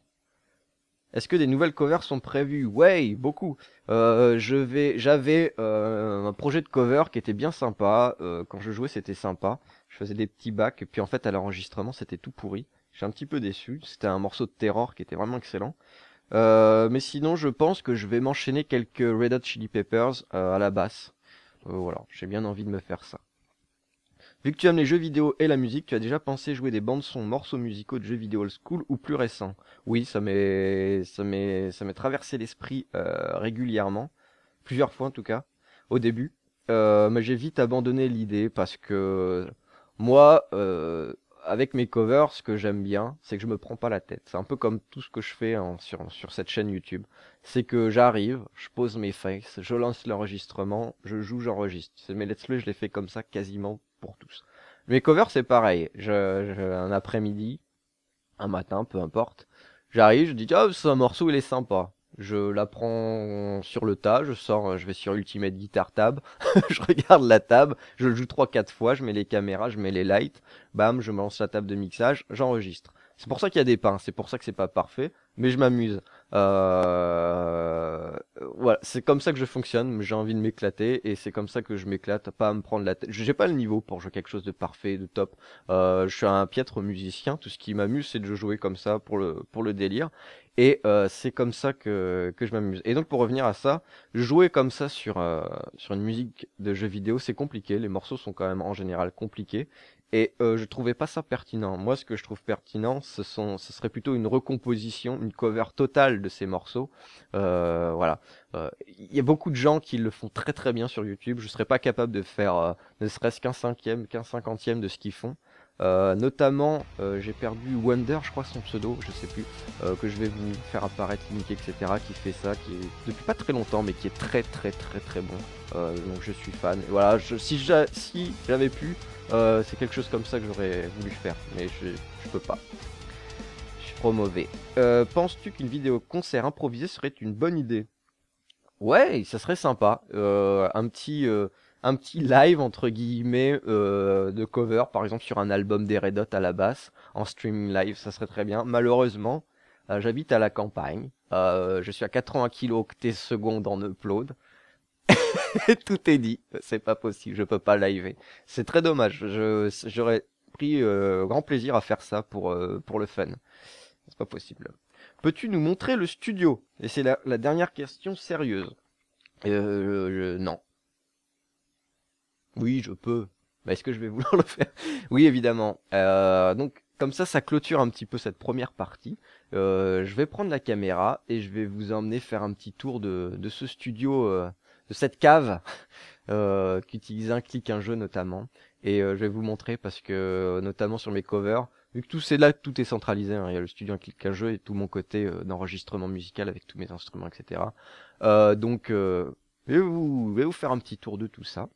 Est-ce que des nouvelles covers sont prévues Ouais, beaucoup. Euh, je vais, j'avais euh, un projet de cover qui était bien sympa. Euh, quand je jouais, c'était sympa. Je faisais des petits bacs, puis en fait, à l'enregistrement, c'était tout pourri. J'ai un petit peu déçu. C'était un morceau de terror qui était vraiment excellent. mais sinon, je pense que je vais m'enchaîner quelques Red Hot Chili Peppers à la basse. voilà, j'ai bien envie de me faire ça. Vu que tu aimes les jeux vidéo et la musique, tu as déjà pensé jouer des bandes son morceaux musicaux de jeux vidéo old school ou plus récents Oui, ça m'est ça m'est ça m'est traversé l'esprit euh, régulièrement, plusieurs fois en tout cas, au début. Euh, mais j'ai vite abandonné l'idée parce que moi, euh, avec mes covers, ce que j'aime bien, c'est que je me prends pas la tête. C'est un peu comme tout ce que je fais en, sur, sur cette chaîne YouTube. C'est que j'arrive, je pose mes faces, je lance l'enregistrement, je joue, j'enregistre. mes let's play, je l'ai fait comme ça quasiment pour tous. Mes covers, c'est pareil. Je, un après-midi, un matin, peu importe, j'arrive, je dis oh, ce morceau il est sympa. Je la prends sur le tas, je sors, je vais sur Ultimate Guitar Tab, je regarde la table, je le joue trois quatre fois, je mets les caméras, je mets les lights, bam, je me lance la table de mixage, j'enregistre. C'est pour ça qu'il y a des pains, c'est pour ça que c'est pas parfait, mais je m'amuse. Euh... Voilà, c'est comme ça que je fonctionne. J'ai envie de m'éclater et c'est comme ça que je m'éclate, pas à me prendre la tête. J'ai pas le niveau pour jouer quelque chose de parfait, de top. Euh, je suis un piètre musicien. Tout ce qui m'amuse, c'est de jouer comme ça pour le pour le délire. Et euh, c'est comme ça que, que je m'amuse. Et donc pour revenir à ça, jouer comme ça sur, euh, sur une musique de jeu vidéo, c'est compliqué. Les morceaux sont quand même en général compliqués. Et euh, je trouvais pas ça pertinent. Moi, ce que je trouve pertinent, ce, sont, ce serait plutôt une recomposition, une cover totale de ces morceaux. Euh, voilà. Euh, il y a beaucoup de gens qui le font très très bien sur YouTube. Je serais pas capable de faire euh, ne serait-ce qu'un cinquième, qu'un cinquantième de ce qu'ils font. notamment, j'ai perdu Wonder, je crois son pseudo, je sais plus, que je vais vous faire apparaître, etc. Qui fait ça, qui est depuis pas très longtemps, mais qui est très très très très bon. donc je suis fan. Et voilà, je, si j'avais pu, euh, c'est quelque chose comme ça que j'aurais voulu faire, mais je, je, peux pas. Je suis trop mauvais. Euh, penses-tu qu'une vidéo concert improvisée serait une bonne idée Ouais, ça serait sympa. Euh, un petit euh, un petit live entre guillemets de cover, par exemple sur un album des Red à la basse, en streaming live, ça serait très bien. Malheureusement, j'habite à la campagne, je suis à 80 kilo octets secondes en upload, tout est dit. C'est pas possible, je peux pas live. C'est très dommage. J'aurais pris euh, grand plaisir à faire ça pour, euh, pour le fun. C'est pas possible. Peux-tu nous montrer le studio Et c'est la, dernière question sérieuse. Euh, non. Oui, je peux. Bah, est-ce que je vais vouloir le faire Oui, évidemment. Euh, donc, comme ça, ça clôture un petit peu cette première partie. je vais prendre la caméra et je vais vous emmener faire un petit tour de, de ce studio de cette cave euh, utilise un clic un jeu notamment. Et euh, je vais vous montrer parce que euh, notamment sur mes covers, vu que tout c'est là, tout est centralisé. Hein. Il y a le studio un clic un jeu et tout mon côté euh, d'enregistrement musical avec tous mes instruments, etc. donc, je vais vous, je vais vous faire un petit tour de tout ça.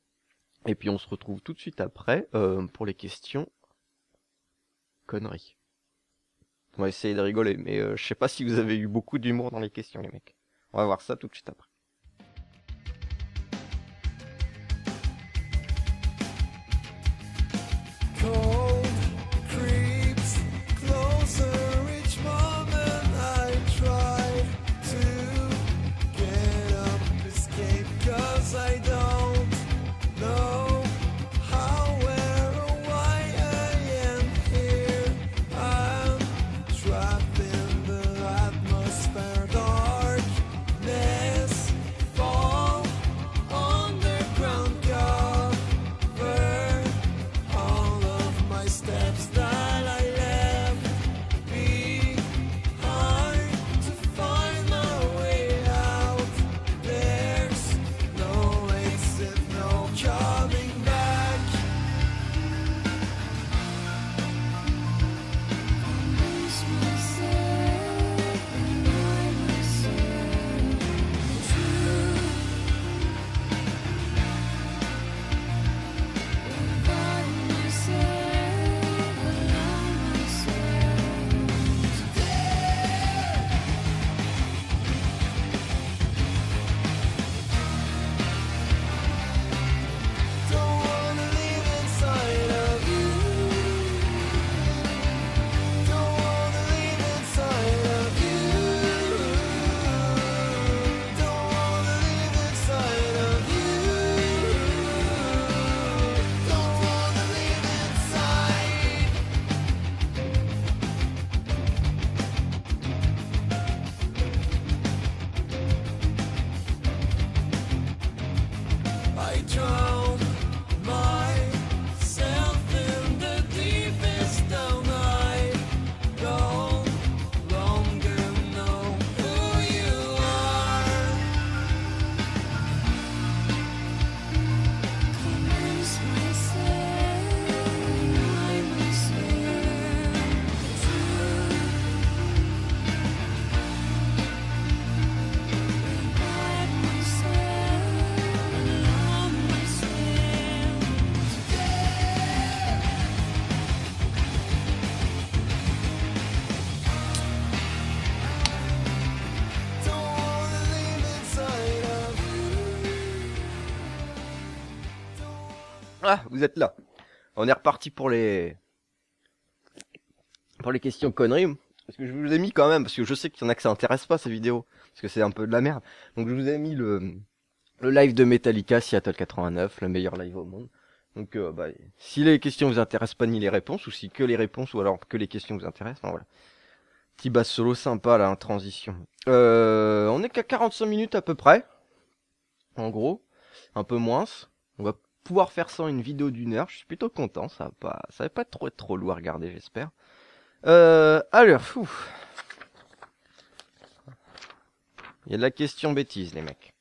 Et puis on se retrouve tout de suite après pour les questions conneries. On va essayer de rigoler, mais je sais pas si vous avez eu beaucoup d'humour dans les questions, les mecs. On va voir ça tout de suite après. Ah, vous êtes là. On est reparti pour les pour les questions conneries. Parce que je vous ai mis quand même, parce que je sais qu'il y en a que ça intéresse pas ces vidéos, parce que c'est un peu de la merde. Donc je vous ai mis le le live de Metallica Seattle 89, le meilleur live au monde. Donc euh, bah, si les questions vous intéressent pas ni les réponses, ou si que les réponses, ou alors que les questions vous intéressent, voilà. Petit bass solo sympa là, transition. Euh, on est qu'à 45 minutes à peu près, en gros, un peu moins. On va pouvoir faire sans une vidéo d'une heure. Je suis plutôt content, ça va pas, ça va pas trop être trop lourd à regarder, j'espère. Euh, alors, fou. Il y a de la question bêtise, les mecs.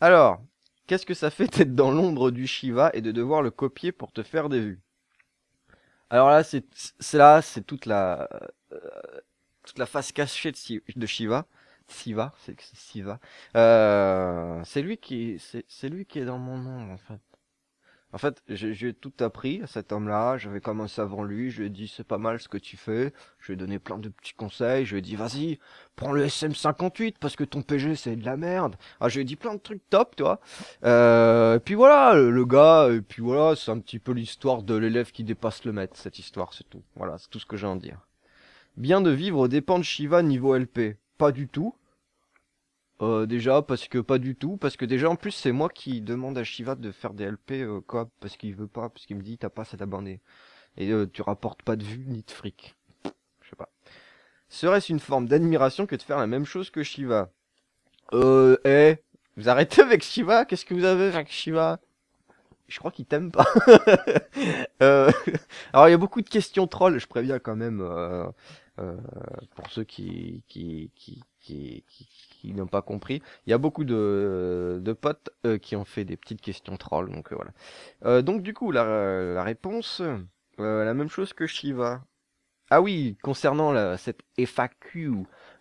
Alors, qu'est-ce que ça fait d'être dans l'ombre du Shiva et de devoir le copier pour te faire des vues Alors là, c'est là, c'est toute la euh, toute la face cachée de, de Shiva. Siva, c'est Shiva. Euh, c'est lui qui, c'est lui qui est dans mon ombre, en fait. En fait, j'ai tout appris à cet homme-là, j'avais commencé avant lui, je lui ai dit c'est pas mal ce que tu fais, je lui ai donné plein de petits conseils, je lui ai dit vas-y, prends le SM58 parce que ton PG c'est de la merde. Ah, je lui ai dit plein de trucs top, toi. Euh, et puis voilà, le, gars, et puis voilà, c'est un petit peu l'histoire de l'élève qui dépasse le maître, cette histoire, c'est tout. Voilà, c'est tout ce que j'ai à en dire. Bien de vivre dépend de Shiva niveau LP. Pas du tout, euh, déjà parce que pas du tout, parce que déjà en plus c'est moi qui demande à Shiva de faire des LP euh, quoi, parce qu'il veut pas, parce qu'il me dit t'as pas cette abonné et euh, tu rapportes pas de vues ni de fric. Je sais pas. Serait-ce une forme d'admiration que de faire la même chose que Shiva Euh, eh, vous arrêtez avec Shiva Qu'est-ce que vous avez avec Shiva je crois qu'il t'aime pas. Euh, alors il y a beaucoup de questions trolls, je préviens quand même euh, pour ceux qui, qui, qui, n'ont pas compris. Il y a beaucoup de, de potes euh, qui ont fait des petites questions troll donc euh, voilà. Euh, donc du coup, la, réponse, la même chose que Shiva. Ah oui, concernant la, cette FAQ,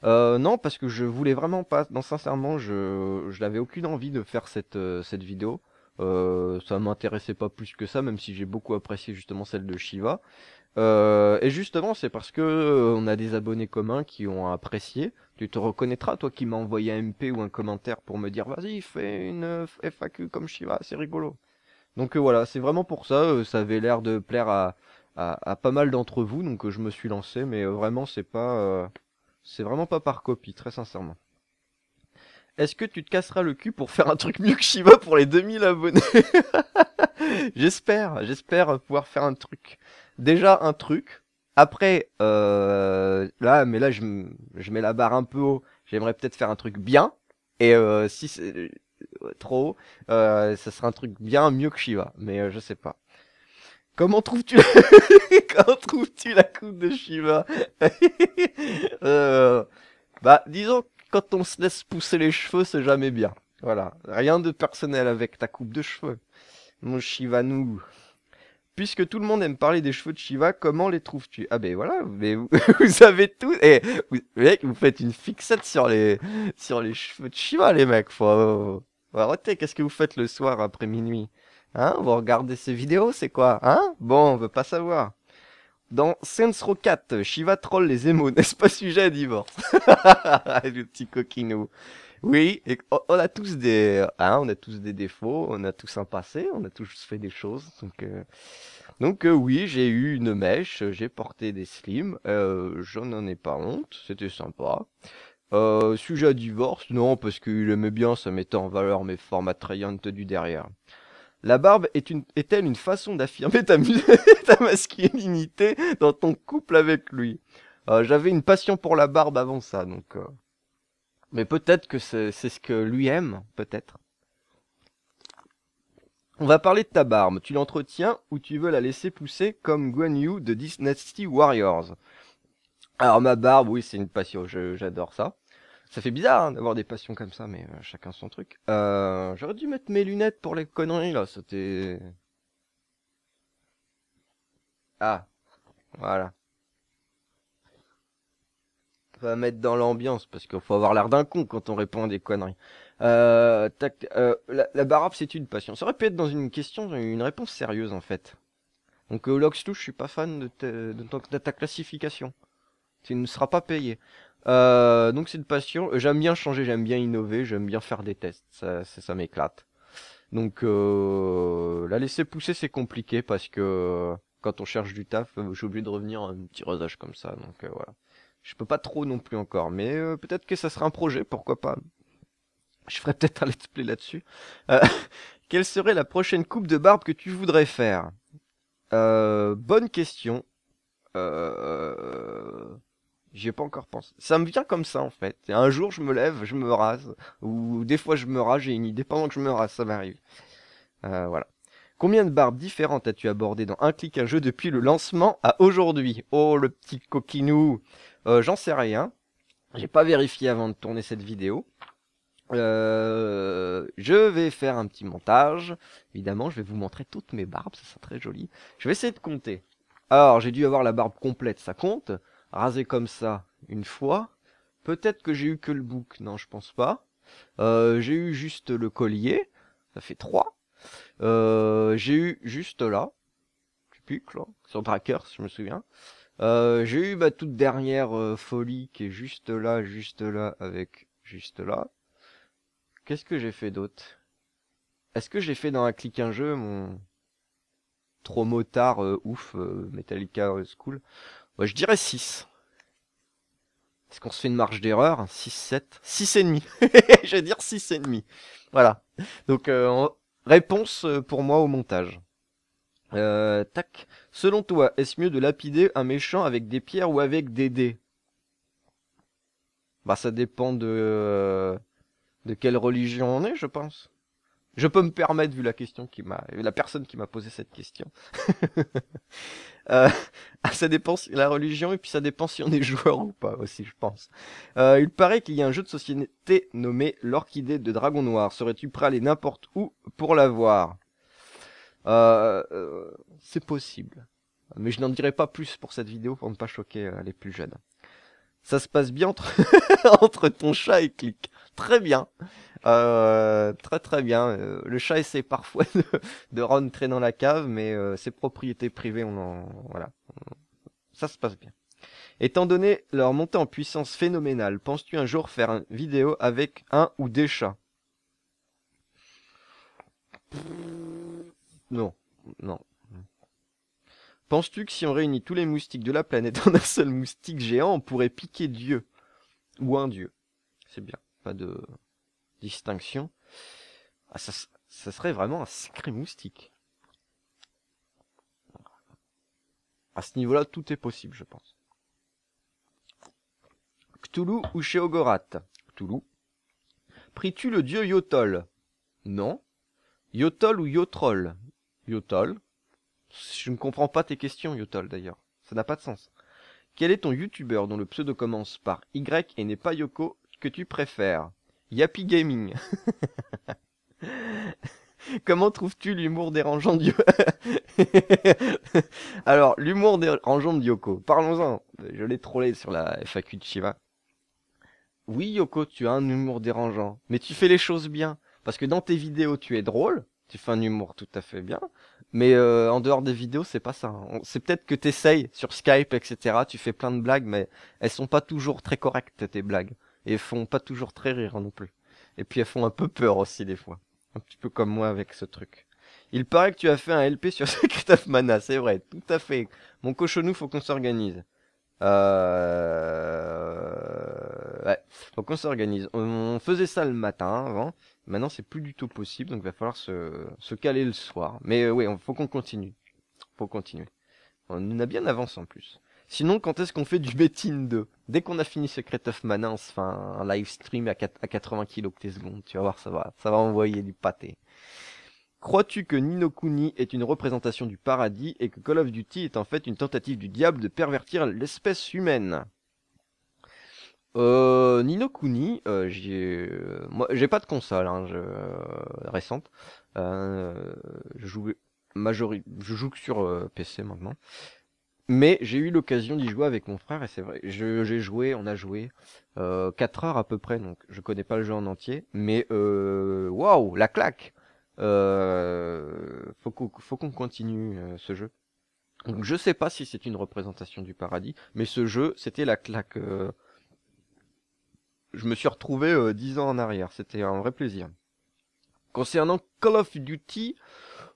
non, parce que je voulais vraiment pas, non sincèrement, je, n'avais aucune envie de faire cette vidéo. Euh, ça m'intéressait pas plus que ça, même si j'ai beaucoup apprécié justement celle de Shiva. Euh, et justement, c'est parce que euh, on a des abonnés communs qui ont apprécié. Tu te reconnaîtras, toi qui m'as envoyé un MP ou un commentaire pour me dire vas-y, fais une FAQ comme Shiva, c'est rigolo. Donc voilà, c'est vraiment pour ça. ça avait l'air de plaire à, à, à pas mal d'entre vous, donc je me suis lancé. Mais vraiment, c'est pas, c'est vraiment pas par copie, très sincèrement. Est-ce que tu te casseras le cul pour faire un truc mieux que Shiva pour les 2000 abonnés J'espère, j'espère pouvoir faire un truc. Déjà un truc. Après, euh, là, mais là, je, mets la barre un peu haut. J'aimerais peut-être faire un truc bien. Et euh, si c'est euh, trop haut, euh, ça sera un truc bien mieux que Shiva. Mais je sais pas. Comment trouves-tu la... Comment trouves-tu la coupe de Shiva Bah, disons quand on se laisse pousser les cheveux, c'est jamais bien. Voilà. Rien de personnel avec ta coupe de cheveux. Mon nous. Puisque tout le monde aime parler des cheveux de Shiva, comment les trouves-tu Ah ben voilà, mais vous, savez avez tout. Et eh, vous, vous faites une fixette sur les sur les cheveux de Shiva, les mecs. Qu'est-ce que vous faites le soir après minuit Hein Vous regardez ces vidéos, c'est quoi Hein Bon, on veut pas savoir. Dans Saints Row 4, Shiva troll les émaux, n'est-ce pas sujet à divorce Le petit coquinou. Oui, on a tous des, hein, on a tous des défauts, on a tous un passé, on a tous fait des choses. Donc, euh, donc euh, oui, j'ai eu une mèche, j'ai porté des slims, euh, je n'en ai pas honte, c'était sympa. Euh, sujet à divorce, non, parce qu'il aimait bien, ça mettait en valeur mes formes attrayantes du derrière. La barbe est une, elle une façon d'affirmer ta, masculinité dans ton couple avec lui euh, J'avais une passion pour la barbe avant ça, donc. Euh. Mais peut-être que c'est ce que lui aime, peut-être. On va parler de ta barbe. Tu l'entretiens ou tu veux la laisser pousser comme Guan Yu de Dynasty Warriors Alors ma barbe, oui, c'est une passion, j'adore ça. Ça fait bizarre hein, d'avoir des passions comme ça, mais euh, chacun son truc. Euh, j'aurais dû mettre mes lunettes pour les conneries là, c'était. Ah, voilà. Va mettre dans l'ambiance parce qu'il faut avoir l'air d'un con quand on répond à des conneries. Euh, tac, la, la c'est une passion. Ça aurait pu être dans une question, une réponse sérieuse en fait. Donc au je suis pas fan de, de ta classification. Tu ne seras pas payé. Euh, donc c'est une passion. Euh, j'aime bien changer, j'aime bien innover, j'aime bien faire des tests. Ça, ça, m'éclate. Donc euh, la laisser pousser c'est compliqué parce que quand on cherche du taf, je suis de revenir à un petit rosage comme ça. Donc voilà. Je peux pas trop non plus encore, mais peut-être que ça sera un projet, pourquoi pas. Je ferai peut-être un let's play là-dessus. quelle serait la prochaine coupe de barbe que tu voudrais faire Bonne question. Euh... J'y ai pas encore pensé. Ça me vient comme ça en fait. un jour je me lève, je me rase. Ou des fois je me rase, j'ai une idée pendant que je me rase, ça m'arrive. Euh, voilà. Combien de barbes différentes as-tu abordées dans un clic à jeu depuis le lancement à aujourd'hui Oh le petit coquinou euh, J'en sais rien. J'ai pas vérifié avant de tourner cette vidéo. Euh, je vais faire un petit montage. Évidemment, je vais vous montrer toutes mes barbes, ça sera très joli. Je vais essayer de compter. Alors, j'ai dû avoir la barbe complète, ça compte rasé comme ça une fois. Peut-être que j'ai eu que le bouc, non je pense pas. Euh, j'ai eu juste le collier, ça fait 3. Euh, j'ai eu juste là, je là, hein. sur Tracker, je me souviens. Euh, j'ai eu ma bah, toute dernière folie qui est juste là, juste là, avec juste là. Qu'est-ce que j'ai fait d'autre Est-ce que j'ai fait dans un clic un jeu mon trop motard ouf Metallica School je dirais 6. Est-ce qu'on se fait une marge d'erreur 6, 7, 6,5. je vais dire 6,5. Voilà. Donc, euh, réponse euh, pour moi au montage. Euh, tac. Selon toi, est-ce mieux de lapider un méchant avec des pierres ou avec des dés Bah, ça dépend de, euh, de quelle religion on est, je pense. Je peux me permettre, vu la question qui m'a, la personne qui m'a posé cette question. Euh, ah, ça dépend si la religion et puis ça dépend si on est joueur ou pas aussi, je pense. Euh, il paraît qu'il y a un jeu de société nommé l'orchidée de Dragon Noir. Serais-tu prêt à aller n'importe où pour la voir euh, C'est possible, mais je n'en dirai pas plus pour cette vidéo pour ne pas choquer les plus jeunes. Ça se passe bien entre, entre ton chat et Click. Très bien. Euh, très très bien. Euh, le chat essaie parfois de, rentrer dans la cave, mais ses euh, propriétés privées, on en... Voilà. Ça se passe bien. Étant donné leur montée en puissance phénoménale, penses-tu un jour faire une vidéo avec un ou des chats Non, non. Penses-tu que si on réunit tous les moustiques de la planète en un seul moustique géant, on pourrait piquer Dieu Ou un Dieu. C'est bien, pas de distinction. Ah, ça, serait vraiment un sacré moustique. À ce niveau-là, tout est possible, je pense. Cthulhu ou Sheogorath Cthulhu. pris tu le dieu Yotol Non. Yotol ou Yotrol Yotol. Je ne comprends pas tes questions, Yotol, d'ailleurs. Ça n'a pas de sens. Quel est ton youtubeur dont le pseudo commence par Y et n'est pas Yoko que tu préfères Yappy Gaming. Comment trouves-tu l'humour dérangeant de Alors, l'humour dérangeant de Yoko, parlons-en. Je l'ai trollé sur la FAQ de Shiva. Oui, Yoko, tu as un humour dérangeant, mais tu fais les choses bien. Parce que dans tes vidéos, tu es drôle, tu fais un humour tout à fait bien, mais euh, en dehors des vidéos, c'est pas ça. Hein. C'est peut-être que t'essayes sur Skype, etc. Tu fais plein de blagues, mais elles sont pas toujours très correctes tes blagues et font pas toujours très rire hein, non plus. Et puis elles font un peu peur aussi des fois, un petit peu comme moi avec ce truc. Il paraît que tu as fait un LP sur Secret of Mana, c'est vrai, tout à fait. Mon cochonou, faut qu'on s'organise. Euh... Ouais, faut qu'on s'organise. On faisait ça le matin avant, Maintenant, c'est plus du tout possible, donc il va falloir se, caler le soir. Mais euh, oui, il faut qu'on continue. Faut continuer. On a bien avance en plus. Sinon, quand est-ce qu'on fait du betin 2 Dès qu'on a fini Secret of Mana, enfin un, live stream à, à 80 octets secondes. Tu vas voir, ça va, ça va envoyer du pâté. Crois-tu que Ninokuni est une représentation du paradis et que Call of Duty est en fait une tentative du diable de pervertir l'espèce humaine euh, Nino Kuni, euh, j'ai, euh, moi, j'ai pas de console hein, je... Euh, récente. je joue, majori... je joue que sur PC maintenant. Mais j'ai eu l'occasion d'y jouer avec mon frère et c'est vrai, j'ai joué, on a joué euh, 4 heures à peu près, donc je connais pas le jeu en entier, mais waouh, la claque faut, qu'on, faut qu'on continue ce jeu. Donc je sais pas si c'est une représentation du paradis, mais ce jeu, c'était la claque je me suis retrouvé euh, dix ans en arrière. C'était un vrai plaisir. Concernant Call of Duty,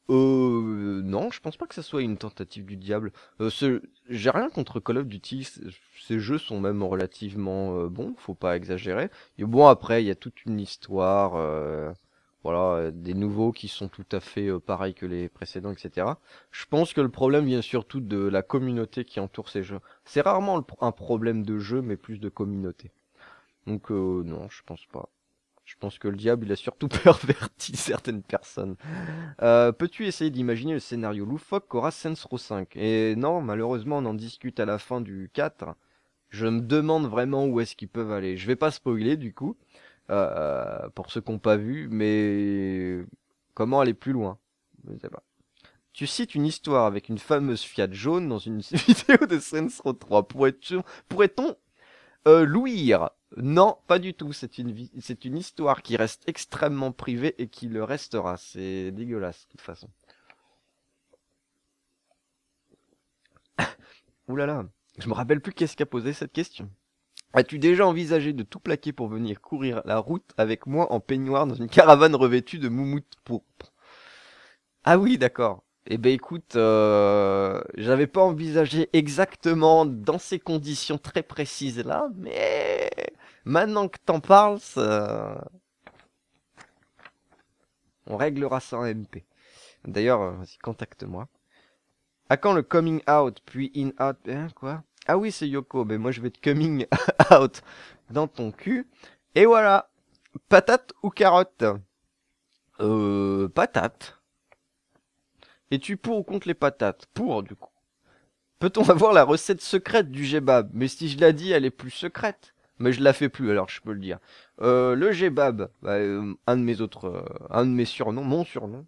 euh, non, je pense pas que ça soit une tentative du diable. Euh, ce... J'ai rien contre Call of Duty, ces jeux sont même relativement bons, faut pas exagérer. Et bon, après, il y a toute une histoire, voilà, des nouveaux qui sont tout à fait pareils que les précédents, etc. Je pense que le problème vient surtout de la communauté qui entoure ces jeux. C'est rarement un problème de jeu, mais plus de communauté. Donc euh, non, je pense pas. Je pense que le diable, il a surtout perverti certaines personnes. Euh, Peux-tu essayer d'imaginer le scénario loufoque qu'aura Sensro 5 Et non, malheureusement, on en discute à la fin du 4. Je me demande vraiment où est-ce qu'ils peuvent aller. Je vais pas spoiler du coup, euh, euh, pour ceux qui n'ont pas vu, mais comment aller plus loin Je sais pas. Tu cites une histoire avec une fameuse Fiat jaune dans une vidéo de Sensro 3. Pourrait-on pourrait on euh, Louir, non, pas du tout. C'est une, vie... c'est une histoire qui reste extrêmement privée et qui le restera. C'est dégueulasse, de toute façon. Ouh là là, je me rappelle plus qu'est-ce qu'a posé cette question. As-tu déjà envisagé de tout plaquer pour venir courir la route avec moi en peignoir dans une caravane revêtue de moumoute pourpre Ah oui, d'accord. Eh ben écoute, euh, j'avais pas envisagé exactement dans ces conditions très précises là, mais maintenant que t'en parles, on réglera ça en MP. D'ailleurs, euh, vas-y, contacte-moi. À quand le coming out, puis in out, eh, quoi Ah oui, c'est Yoko, mais moi je vais te coming out dans ton cul. Et voilà, patate ou carotte Euh, patate. Et tu pour ou contre les patates Pour, du coup. Peut-on avoir la recette secrète du jebab Mais si je la dis, elle est plus secrète. Mais je la fais plus, alors je peux le dire. Euh, le jebab, bah, euh, un de mes autres, euh, un de mes surnoms, mon surnom,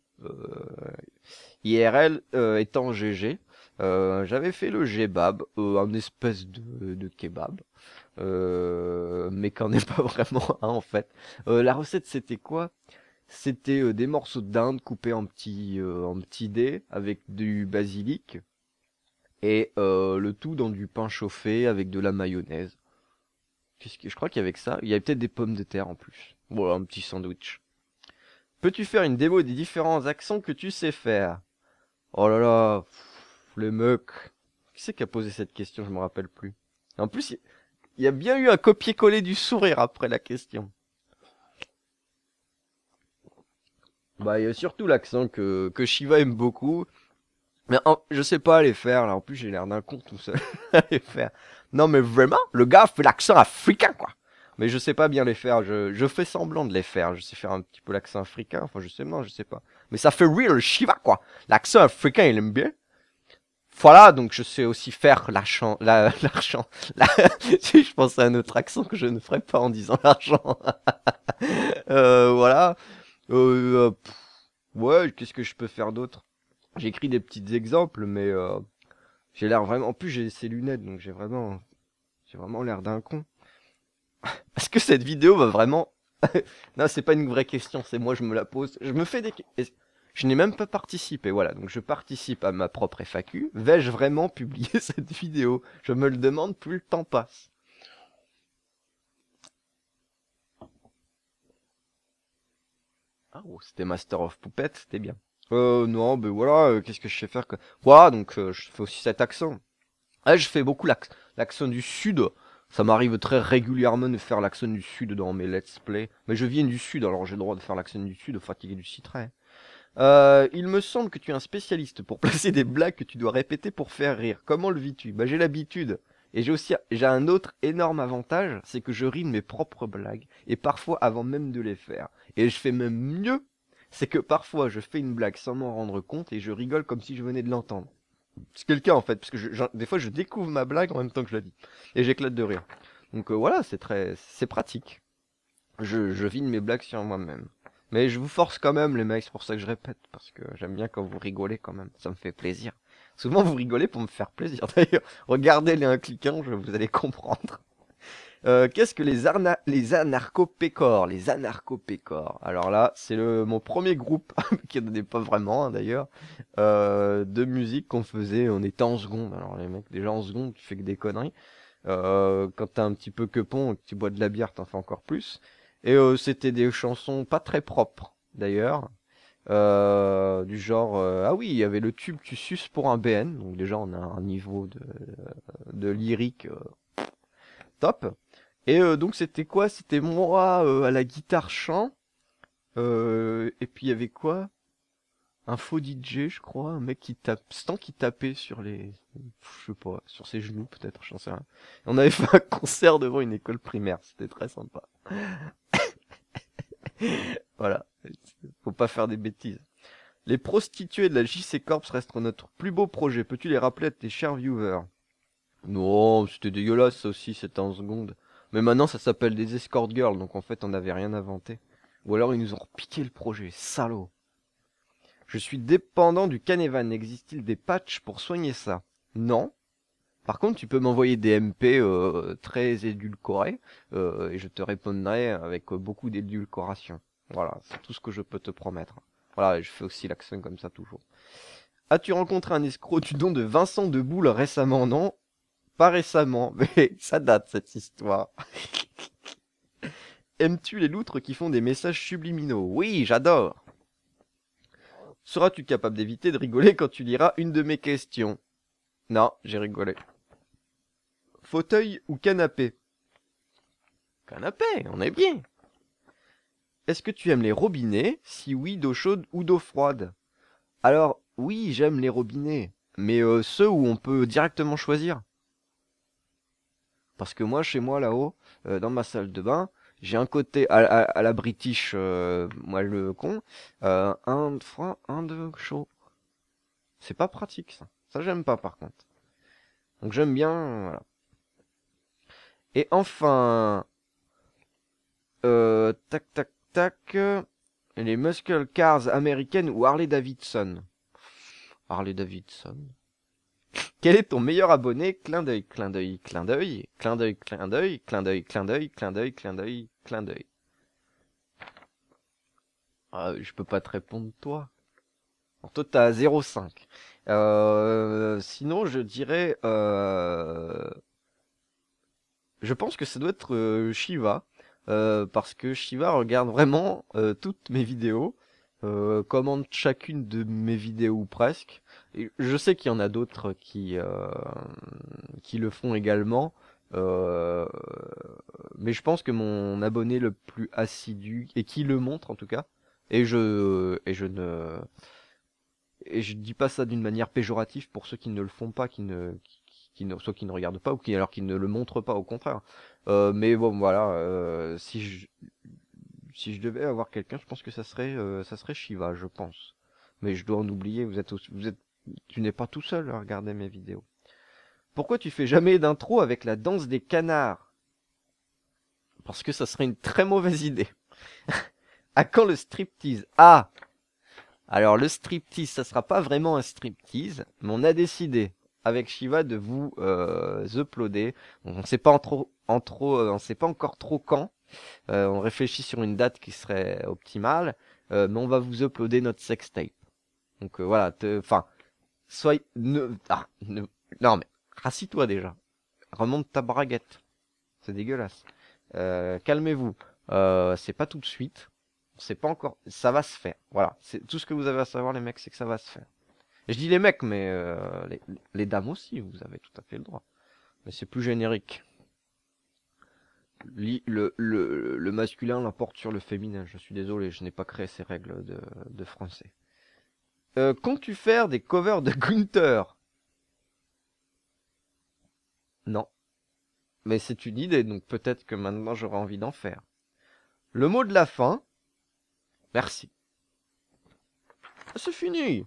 IRL étant GG, j'avais fait le jebab, un espèce de, de kebab, mais qu'en est pas vraiment hein, en fait. la recette, c'était quoi c'était euh, des morceaux de dinde coupés en petits, euh, en petits dés avec du basilic et euh, le tout dans du pain chauffé avec de la mayonnaise. Je crois qu'il y avait ça. Il y avait peut-être des pommes de terre en plus. Voilà, un petit sandwich. Peux-tu faire une démo des différents accents que tu sais faire Oh là là, le les Qui c'est qui a posé cette question Je me rappelle plus. En plus, il y a bien eu un copier-coller du sourire après la question. Bah, il y a surtout l'accent que, que Shiva aime beaucoup. Mais je sais pas les faire, là. En plus, j'ai l'air d'un con tout seul les faire. Non, mais vraiment, le gars fait l'accent africain, quoi. Mais je sais pas bien les faire. Je, je fais semblant de les faire. Je sais faire un petit peu l'accent africain. Enfin, je sais, non, je sais pas. Mais ça fait real Shiva, quoi. L'accent africain, il aime bien. Voilà, donc je sais aussi faire l'argent, la, l'argent, si je pense à un autre accent que je ne ferais pas en disant l'argent. euh, voilà. Euh, ouais, qu'est-ce que je peux faire d'autre J'écris des petits exemples, mais euh, j'ai l'air vraiment. En plus, j'ai ces lunettes, donc j'ai vraiment, j'ai vraiment l'air d'un con. Est-ce que cette vidéo va vraiment Non, c'est pas une vraie question. C'est moi, je me la pose. Je me fais des. Je n'ai même pas participé, voilà, donc je participe à ma propre FAQ. Vais-je vraiment publier cette vidéo Je me le demande plus le temps passe. Ah, oh, c'était Master of Poupette, c'était bien. Euh, non, ben voilà, euh, qu'est-ce que je sais faire que... Voilà, donc euh, je fais aussi cet accent. Ah, je fais beaucoup l'accent du Sud. Ça m'arrive très régulièrement de faire l'accent du Sud dans mes let's play. Mais je viens du Sud, alors j'ai le droit de faire l'accent du Sud, fatigué du citron. Euh, il me semble que tu es un spécialiste pour placer des blagues que tu dois répéter pour faire rire. Comment le vis-tu Bah j'ai l'habitude. Et j'ai aussi j'ai un autre énorme avantage, c'est que je ris de mes propres blagues, et parfois avant même de les faire. Et je fais même mieux, c'est que parfois je fais une blague sans m'en rendre compte et je rigole comme si je venais de l'entendre. C'est quelqu'un en fait, parce que je, des fois je découvre ma blague en même temps que je la dis. Et j'éclate de rire. Donc euh, voilà, c'est très, c'est pratique. Je, je vide mes blagues sur moi-même. Mais je vous force quand même les mecs, c'est pour ça que je répète, parce que j'aime bien quand vous rigolez quand même, ça me fait plaisir. Souvent vous rigolez pour me faire plaisir d'ailleurs. Regardez les un cliquant, je, vous allez comprendre. Euh, qu'est-ce que les, arna les anarchopécores Les Alors là, c'est mon premier groupe, qui est pas vraiment hein, d'ailleurs, euh, de musique qu'on faisait, on était en seconde. Alors les mecs, déjà en seconde, tu fais que des conneries. Euh, quand t'as un petit peu que pont que tu bois de la bière, t'en fais encore plus. Et euh, c'était des chansons pas très propres d'ailleurs. du genre ah oui il y avait le tube tu suces pour un BN donc déjà on a un niveau de, de lyrique top et euh, donc c'était quoi C'était moi euh, à la guitare chant. Euh, et puis il y avait quoi Un faux DJ, je crois, un mec qui tape, Stan qui tapait sur les, je sais pas, sur ses genoux peut-être, j'en sais rien. on avait fait un concert devant une école primaire, c'était très sympa. voilà, faut pas faire des bêtises. Les prostituées de la JC Corps restent notre plus beau projet. Peux-tu les rappeler à tes chers viewers Non, c'était dégueulasse aussi, c'était en seconde. Mais maintenant, ça s'appelle des escort girls, donc en fait, on n'avait rien inventé. Ou alors, ils nous ont piqué le projet, salaud. Je suis dépendant du Canevan. Existe-t-il des patchs pour soigner ça Non. Par contre, tu peux m'envoyer des MP euh, très édulcorés euh, et je te répondrai avec euh, beaucoup d'édulcoration. Voilà, c'est tout ce que je peux te promettre. Voilà, je fais aussi l'accent comme ça toujours. As-tu rencontré un escroc du don de Vincent Boule récemment Non pas récemment, mais ça date cette histoire. Aimes-tu les loutres qui font des messages subliminaux Oui, j'adore. Seras-tu capable d'éviter de rigoler quand tu liras une de mes questions Non, j'ai rigolé. Fauteuil ou canapé Canapé, on est bien. Est-ce que tu aimes les robinets Si oui, d'eau chaude ou d'eau froide Alors, oui, j'aime les robinets, mais euh, ceux où on peut directement choisir. Parce que moi, chez moi, là-haut, euh, dans ma salle de bain, j'ai un côté à, la British, euh, moi le con, euh, un froid, un de chaud. C'est pas pratique, ça. Ça, j'aime pas, par contre. Donc j'aime bien, voilà. Et enfin, euh, tac tac tac, les muscle cars américaines ou Harley Davidson. Harley Davidson. Quel est ton meilleur abonné Clin d'œil, clin d'œil, clin d'œil, clin d'œil, clin d'œil, clin d'œil, clin d'œil, clin d'œil, clin d'œil, clin d'œil. Ah, je peux pas te répondre toi. En toi t'as 0,5. Euh, sinon je dirais, euh, je pense que ça doit être euh, Shiva euh, parce que Shiva regarde vraiment euh, toutes mes vidéos, commente chacune de mes vidéos presque. Je sais qu'il y en a d'autres qui euh, qui le font également, euh, mais je pense que mon abonné le plus assidu et qui le montre en tout cas, et je et je ne et je dis pas ça d'une manière péjorative pour ceux qui ne le font pas, qui ne qui, ne, soit qui ne regardent pas ou qui alors qui ne le montrent pas au contraire. Euh, mais bon voilà, euh, si je si je devais avoir quelqu'un, je pense que ça serait euh, ça serait Shiva, je pense. Mais je dois en oublier. Vous êtes vous êtes tu n'es pas tout seul à regarder mes vidéos. Pourquoi tu fais jamais d'intro avec la danse des canards Parce que ça serait une très mauvaise idée. à quand le striptease Ah Alors le striptease, ça sera pas vraiment un striptease, mais on a décidé avec Shiva de vous euh, uploader. On ne sait pas en trop, en trop euh, on sait pas encore trop quand. Euh, on réfléchit sur une date qui serait optimale, mais on va vous uploader notre sextape. Donc voilà, enfin, soyez Ne... Ah, ne... Non mais, rassis-toi déjà. Remonte ta braguette. C'est dégueulasse. Euh, calmez-vous. Euh, c'est pas tout de suite. C'est pas encore... Ça va se faire. Voilà. C'est Tout ce que vous avez à savoir, les mecs, c'est que ça va se faire. je dis les mecs, mais euh, les, dames aussi, vous avez tout à fait le droit. Mais c'est plus générique. Le, le, le, masculin l'emporte sur le féminin. Je suis désolé, je n'ai pas créé ces règles de français. Euh, Comptes-tu faire des covers de Gunther Non. Mais c'est une idée, donc peut-être que maintenant j'aurai envie d'en faire. Le mot de la fin. Merci. C'est fini.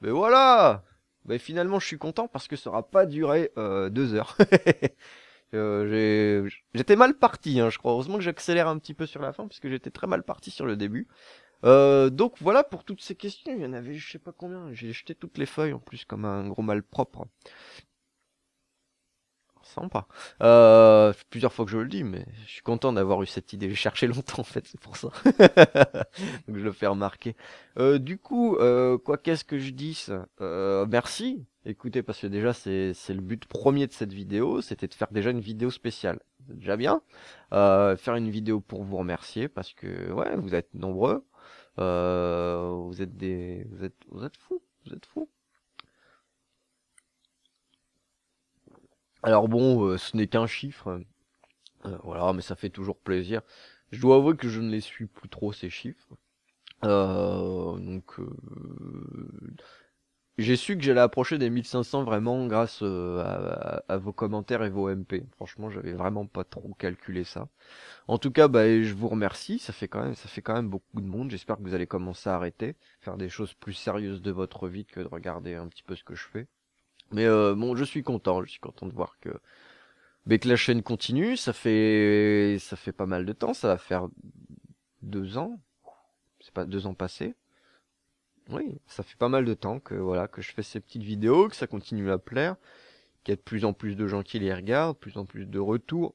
Mais voilà Mais finalement, je suis content parce que ça n'aura pas duré euh, deux heures. Euh, j'étais mal parti, hein, je crois. Heureusement que j'accélère un petit peu sur la fin, puisque j'étais très mal parti sur le début. Euh, donc voilà pour toutes ces questions, il y en avait je sais pas combien, j'ai jeté toutes les feuilles en plus comme un gros mal propre. Sympa. Euh, plusieurs fois que je le dis, mais je suis content d'avoir eu cette idée. J'ai cherché longtemps en fait, c'est pour ça. donc je le fais remarquer. Euh, du coup, euh, quoi qu'est-ce que je dise Merci. Écoutez, parce que déjà c'est le but premier de cette vidéo, c'était de faire déjà une vidéo spéciale déjà bien. Euh, faire une vidéo pour vous remercier parce que ouais, vous êtes nombreux. Euh, vous êtes des, vous êtes, vous êtes fou, vous êtes fous. Alors bon, euh, ce n'est qu'un chiffre, euh, voilà, mais ça fait toujours plaisir. Je dois avouer que je ne les suis plus trop ces chiffres. donc j'ai su que j'allais approcher des 1500 vraiment grâce euh, à, vos commentaires et vos MP. Franchement, j'avais vraiment pas trop calculé ça. En tout cas, bah, je vous remercie. Ça fait quand même, ça fait quand même beaucoup de monde. J'espère que vous allez commencer à arrêter, faire des choses plus sérieuses de votre vie que de regarder un petit peu ce que je fais. Mais euh, bon, je suis content. Je suis content de voir que mais bah, que la chaîne continue, ça fait ça fait pas mal de temps, ça va faire deux ans, c'est pas deux ans passés, oui, ça fait pas mal de temps que voilà que je fais ces petites vidéos, que ça continue à plaire, qu'il y a de plus en plus de gens qui les regardent, de plus en plus de retours.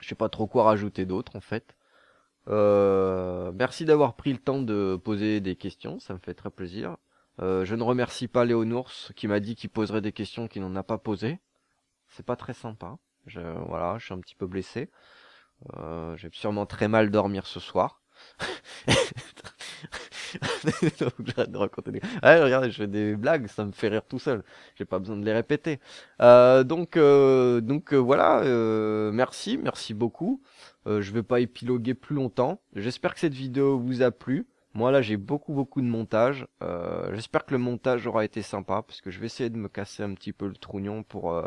Je sais pas trop quoi rajouter d'autre en fait. Euh, merci d'avoir pris le temps de poser des questions, ça me fait très plaisir. Euh, je ne remercie pas Léonours qui m'a dit qu'il poserait des questions qu'il n'en a pas posées. C'est pas très sympa. voilà, je suis un petit peu blessé. Euh, j'ai sûrement très mal dormir ce soir. Donc j'arrête de raconter des... regardez, je fais des blagues, ça me fait rire tout seul. J'ai pas besoin de les répéter. Euh, donc euh, donc euh, voilà, euh, merci, merci beaucoup. je vais pas épiloguer plus longtemps. J'espère que cette vidéo vous a plu. Moi là j'ai beaucoup beaucoup de montage. J'espère que le montage aura été sympa parce que je vais essayer de me casser un petit peu le trougnon pour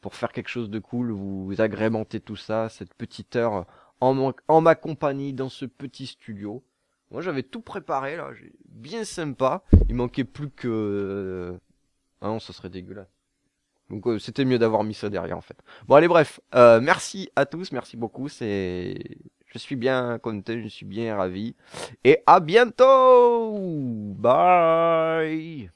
pour faire quelque chose de cool. Vous, agrémenter tout ça, cette petite heure en, ma compagnie dans ce petit studio. Moi j'avais tout préparé là, bien sympa. Il manquait plus que... Euh, ah non, ça serait dégueulasse. Donc euh, c'était mieux d'avoir mis ça derrière en fait. Bon allez bref, euh, merci à tous, merci beaucoup, c'est... Je suis bien content, je suis bien ravi. Et à bientôt Bye